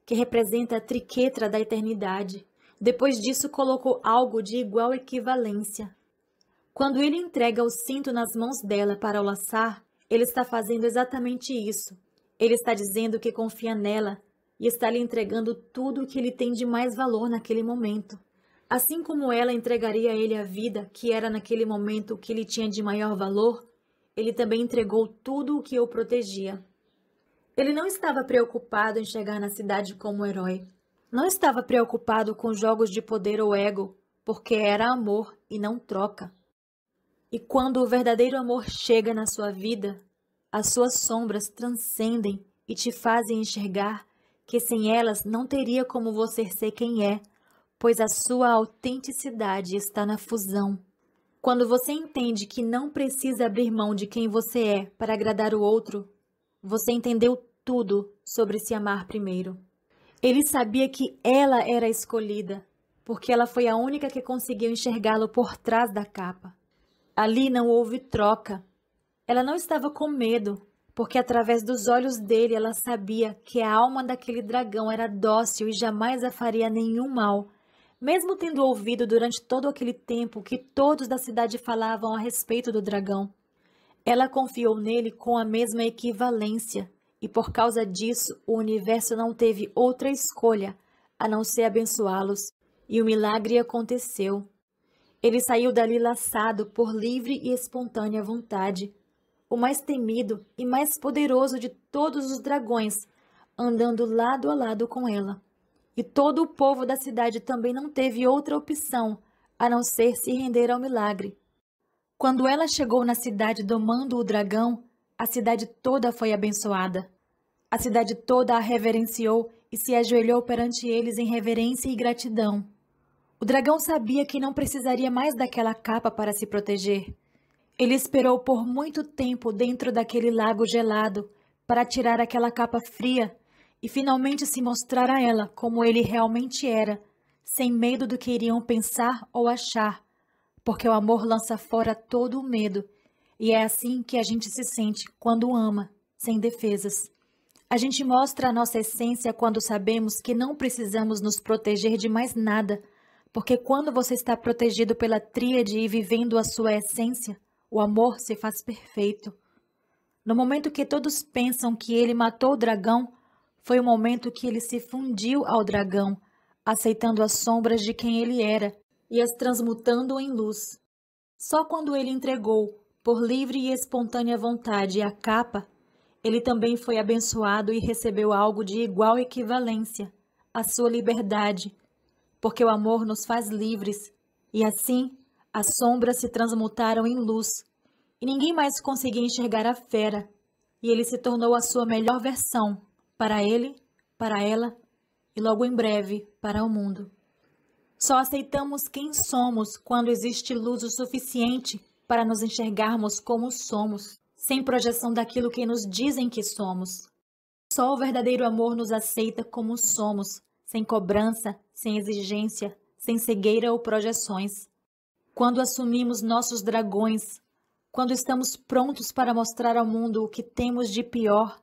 que representa a triquetra da eternidade. Depois disso, colocou algo de igual equivalência, quando ele entrega o cinto nas mãos dela para o laçar, ele está fazendo exatamente isso. Ele está dizendo que confia nela e está lhe entregando tudo o que ele tem de mais valor naquele momento. Assim como ela entregaria a ele a vida, que era naquele momento o que ele tinha de maior valor, ele também entregou tudo o que o protegia. Ele não estava preocupado em chegar na cidade como herói. Não estava preocupado com jogos de poder ou ego, porque era amor e não troca. E quando o verdadeiro amor chega na sua vida, as suas sombras transcendem e te fazem enxergar que sem elas não teria como você ser quem é, pois a sua autenticidade está na fusão. Quando você entende que não precisa abrir mão de quem você é para agradar o outro, você entendeu tudo sobre se amar primeiro. Ele sabia que ela era escolhida, porque ela foi a única que conseguiu enxergá-lo por trás da capa. Ali não houve troca. Ela não estava com medo, porque através dos olhos dele ela sabia que a alma daquele dragão era dócil e jamais a faria nenhum mal. Mesmo tendo ouvido durante todo aquele tempo que todos da cidade falavam a respeito do dragão, ela confiou nele com a mesma equivalência, e por causa disso o universo não teve outra escolha a não ser abençoá-los, e o milagre aconteceu. Ele saiu dali laçado por livre e espontânea vontade, o mais temido e mais poderoso de todos os dragões, andando lado a lado com ela. E todo o povo da cidade também não teve outra opção a não ser se render ao milagre. Quando ela chegou na cidade domando o dragão, a cidade toda foi abençoada. A cidade toda a reverenciou e se ajoelhou perante eles em reverência e gratidão. O dragão sabia que não precisaria mais daquela capa para se proteger. Ele esperou por muito tempo dentro daquele lago gelado para tirar aquela capa fria e finalmente se mostrar a ela como ele realmente era, sem medo do que iriam pensar ou achar, porque o amor lança fora todo o medo, e é assim que a gente se sente quando ama, sem defesas. A gente mostra a nossa essência quando sabemos que não precisamos nos proteger de mais nada porque quando você está protegido pela tríade e vivendo a sua essência, o amor se faz perfeito. No momento que todos pensam que ele matou o dragão, foi o momento que ele se fundiu ao dragão, aceitando as sombras de quem ele era e as transmutando em luz. Só quando ele entregou, por livre e espontânea vontade, a capa, ele também foi abençoado e recebeu algo de igual equivalência, a sua liberdade, porque o amor nos faz livres, e assim as sombras se transmutaram em luz, e ninguém mais conseguia enxergar a fera, e ele se tornou a sua melhor versão, para ele, para ela e logo em breve para o mundo. Só aceitamos quem somos quando existe luz o suficiente para nos enxergarmos como somos, sem projeção daquilo que nos dizem que somos. Só o verdadeiro amor nos aceita como somos, sem cobrança, sem exigência, sem cegueira ou projeções. Quando assumimos nossos dragões, quando estamos prontos para mostrar ao mundo o que temos de pior,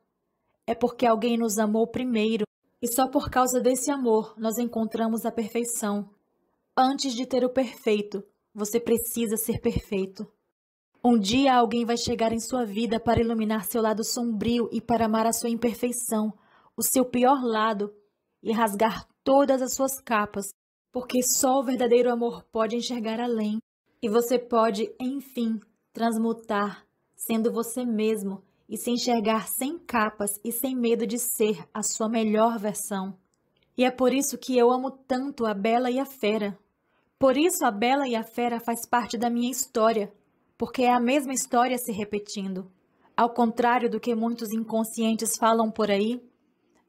é porque alguém nos amou primeiro, e só por causa desse amor nós encontramos a perfeição. Antes de ter o perfeito, você precisa ser perfeito. Um dia alguém vai chegar em sua vida para iluminar seu lado sombrio e para amar a sua imperfeição, o seu pior lado, e rasgar todas as suas capas, porque só o verdadeiro amor pode enxergar além e você pode, enfim, transmutar, sendo você mesmo e se enxergar sem capas e sem medo de ser a sua melhor versão. E é por isso que eu amo tanto a Bela e a Fera. Por isso a Bela e a Fera faz parte da minha história, porque é a mesma história se repetindo. Ao contrário do que muitos inconscientes falam por aí,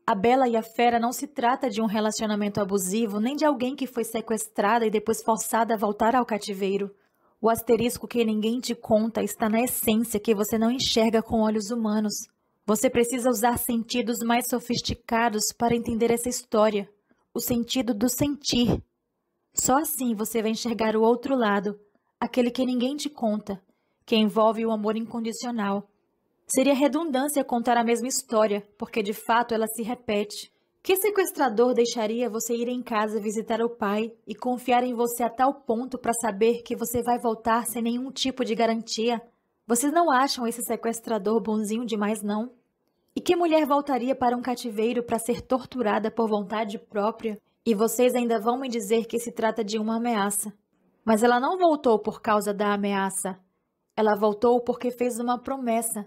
a Bela e a Fera não se trata de um relacionamento abusivo, nem de alguém que foi sequestrada e depois forçada a voltar ao cativeiro. O asterisco que ninguém te conta está na essência que você não enxerga com olhos humanos. Você precisa usar sentidos mais sofisticados para entender essa história. O sentido do sentir. Só assim você vai enxergar o outro lado, aquele que ninguém te conta, que envolve o amor incondicional Seria redundância contar a mesma história, porque de fato ela se repete. Que sequestrador deixaria você ir em casa visitar o pai e confiar em você a tal ponto para saber que você vai voltar sem nenhum tipo de garantia? Vocês não acham esse sequestrador bonzinho demais, não? E que mulher voltaria para um cativeiro para ser torturada por vontade própria? E vocês ainda vão me dizer que se trata de uma ameaça. Mas ela não voltou por causa da ameaça. Ela voltou porque fez uma promessa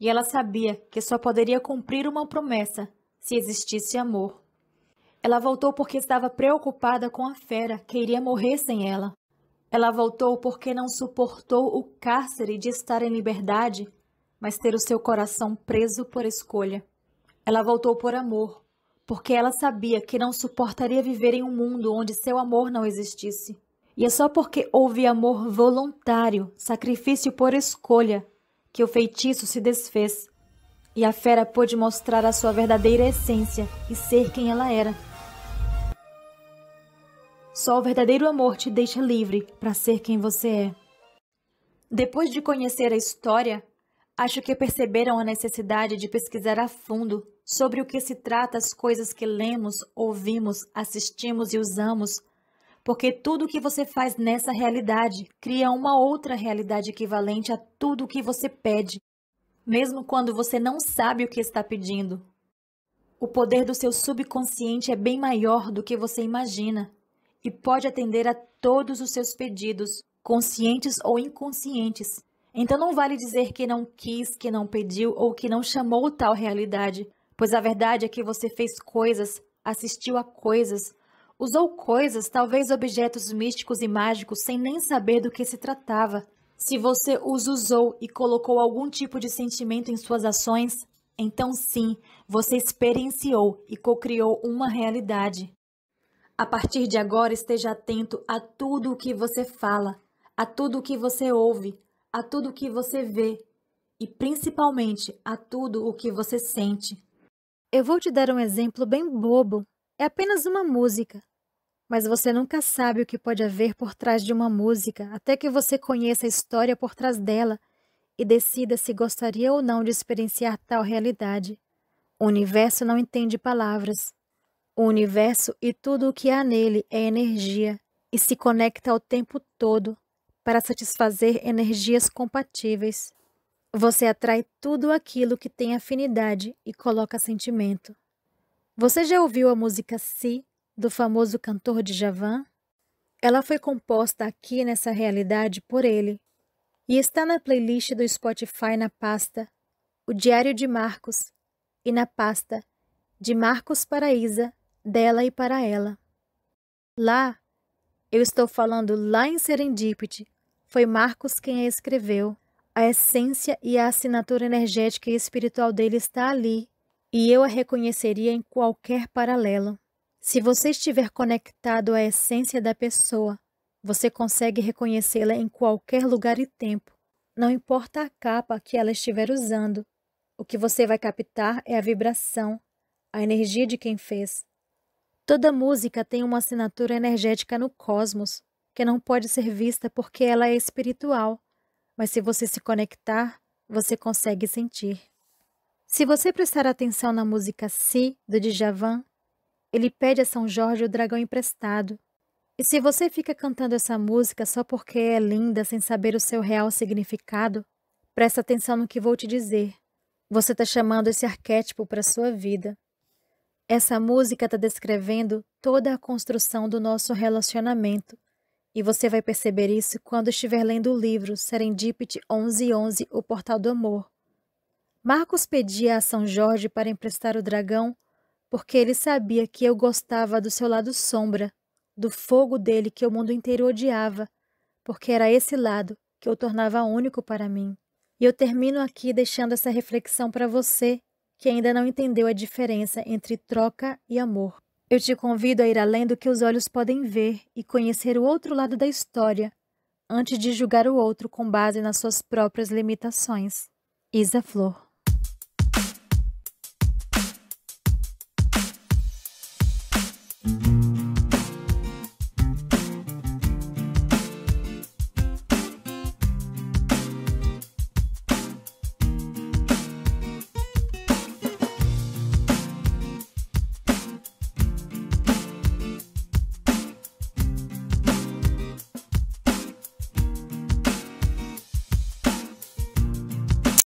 e ela sabia que só poderia cumprir uma promessa se existisse amor. Ela voltou porque estava preocupada com a fera que iria morrer sem ela. Ela voltou porque não suportou o cárcere de estar em liberdade, mas ter o seu coração preso por escolha. Ela voltou por amor, porque ela sabia que não suportaria viver em um mundo onde seu amor não existisse. E é só porque houve amor voluntário, sacrifício por escolha, que o feitiço se desfez e a fera pôde mostrar a sua verdadeira essência e ser quem ela era. Só o verdadeiro amor te deixa livre para ser quem você é. Depois de conhecer a história, acho que perceberam a necessidade de pesquisar a fundo sobre o que se trata as coisas que lemos, ouvimos, assistimos e usamos porque tudo que você faz nessa realidade cria uma outra realidade equivalente a tudo o que você pede, mesmo quando você não sabe o que está pedindo. O poder do seu subconsciente é bem maior do que você imagina e pode atender a todos os seus pedidos, conscientes ou inconscientes. Então não vale dizer que não quis, que não pediu ou que não chamou tal realidade, pois a verdade é que você fez coisas, assistiu a coisas, Usou coisas, talvez objetos místicos e mágicos, sem nem saber do que se tratava. Se você os usou e colocou algum tipo de sentimento em suas ações, então sim, você experienciou e cocriou uma realidade. A partir de agora, esteja atento a tudo o que você fala, a tudo o que você ouve, a tudo o que você vê e principalmente a tudo o que você sente. Eu vou te dar um exemplo bem bobo. É apenas uma música, mas você nunca sabe o que pode haver por trás de uma música até que você conheça a história por trás dela e decida se gostaria ou não de experienciar tal realidade. O universo não entende palavras. O universo e tudo o que há nele é energia e se conecta ao tempo todo para satisfazer energias compatíveis. Você atrai tudo aquilo que tem afinidade e coloca sentimento. Você já ouviu a música Si do famoso cantor de Javan, ela foi composta aqui nessa realidade por ele e está na playlist do Spotify na pasta O Diário de Marcos e na pasta De Marcos para Isa, dela e para ela. Lá, eu estou falando lá em Serendipity, foi Marcos quem a escreveu. A essência e a assinatura energética e espiritual dele está ali, e eu a reconheceria em qualquer paralelo. Se você estiver conectado à essência da pessoa, você consegue reconhecê-la em qualquer lugar e tempo. Não importa a capa que ela estiver usando, o que você vai captar é a vibração, a energia de quem fez. Toda música tem uma assinatura energética no cosmos, que não pode ser vista porque ela é espiritual, mas se você se conectar, você consegue sentir. Se você prestar atenção na música Si, do Djavan, ele pede a São Jorge o dragão emprestado. E se você fica cantando essa música só porque é linda sem saber o seu real significado, presta atenção no que vou te dizer. Você está chamando esse arquétipo para sua vida. Essa música está descrevendo toda a construção do nosso relacionamento, e você vai perceber isso quando estiver lendo o livro Serendipity 1111 O Portal do Amor. Marcos pedia a São Jorge para emprestar o dragão porque ele sabia que eu gostava do seu lado sombra, do fogo dele que o mundo inteiro odiava, porque era esse lado que eu tornava único para mim. E eu termino aqui deixando essa reflexão para você que ainda não entendeu a diferença entre troca e amor. Eu te convido a ir além do que os olhos podem ver e conhecer o outro lado da história, antes de julgar o outro com base nas suas próprias limitações. Isa Flor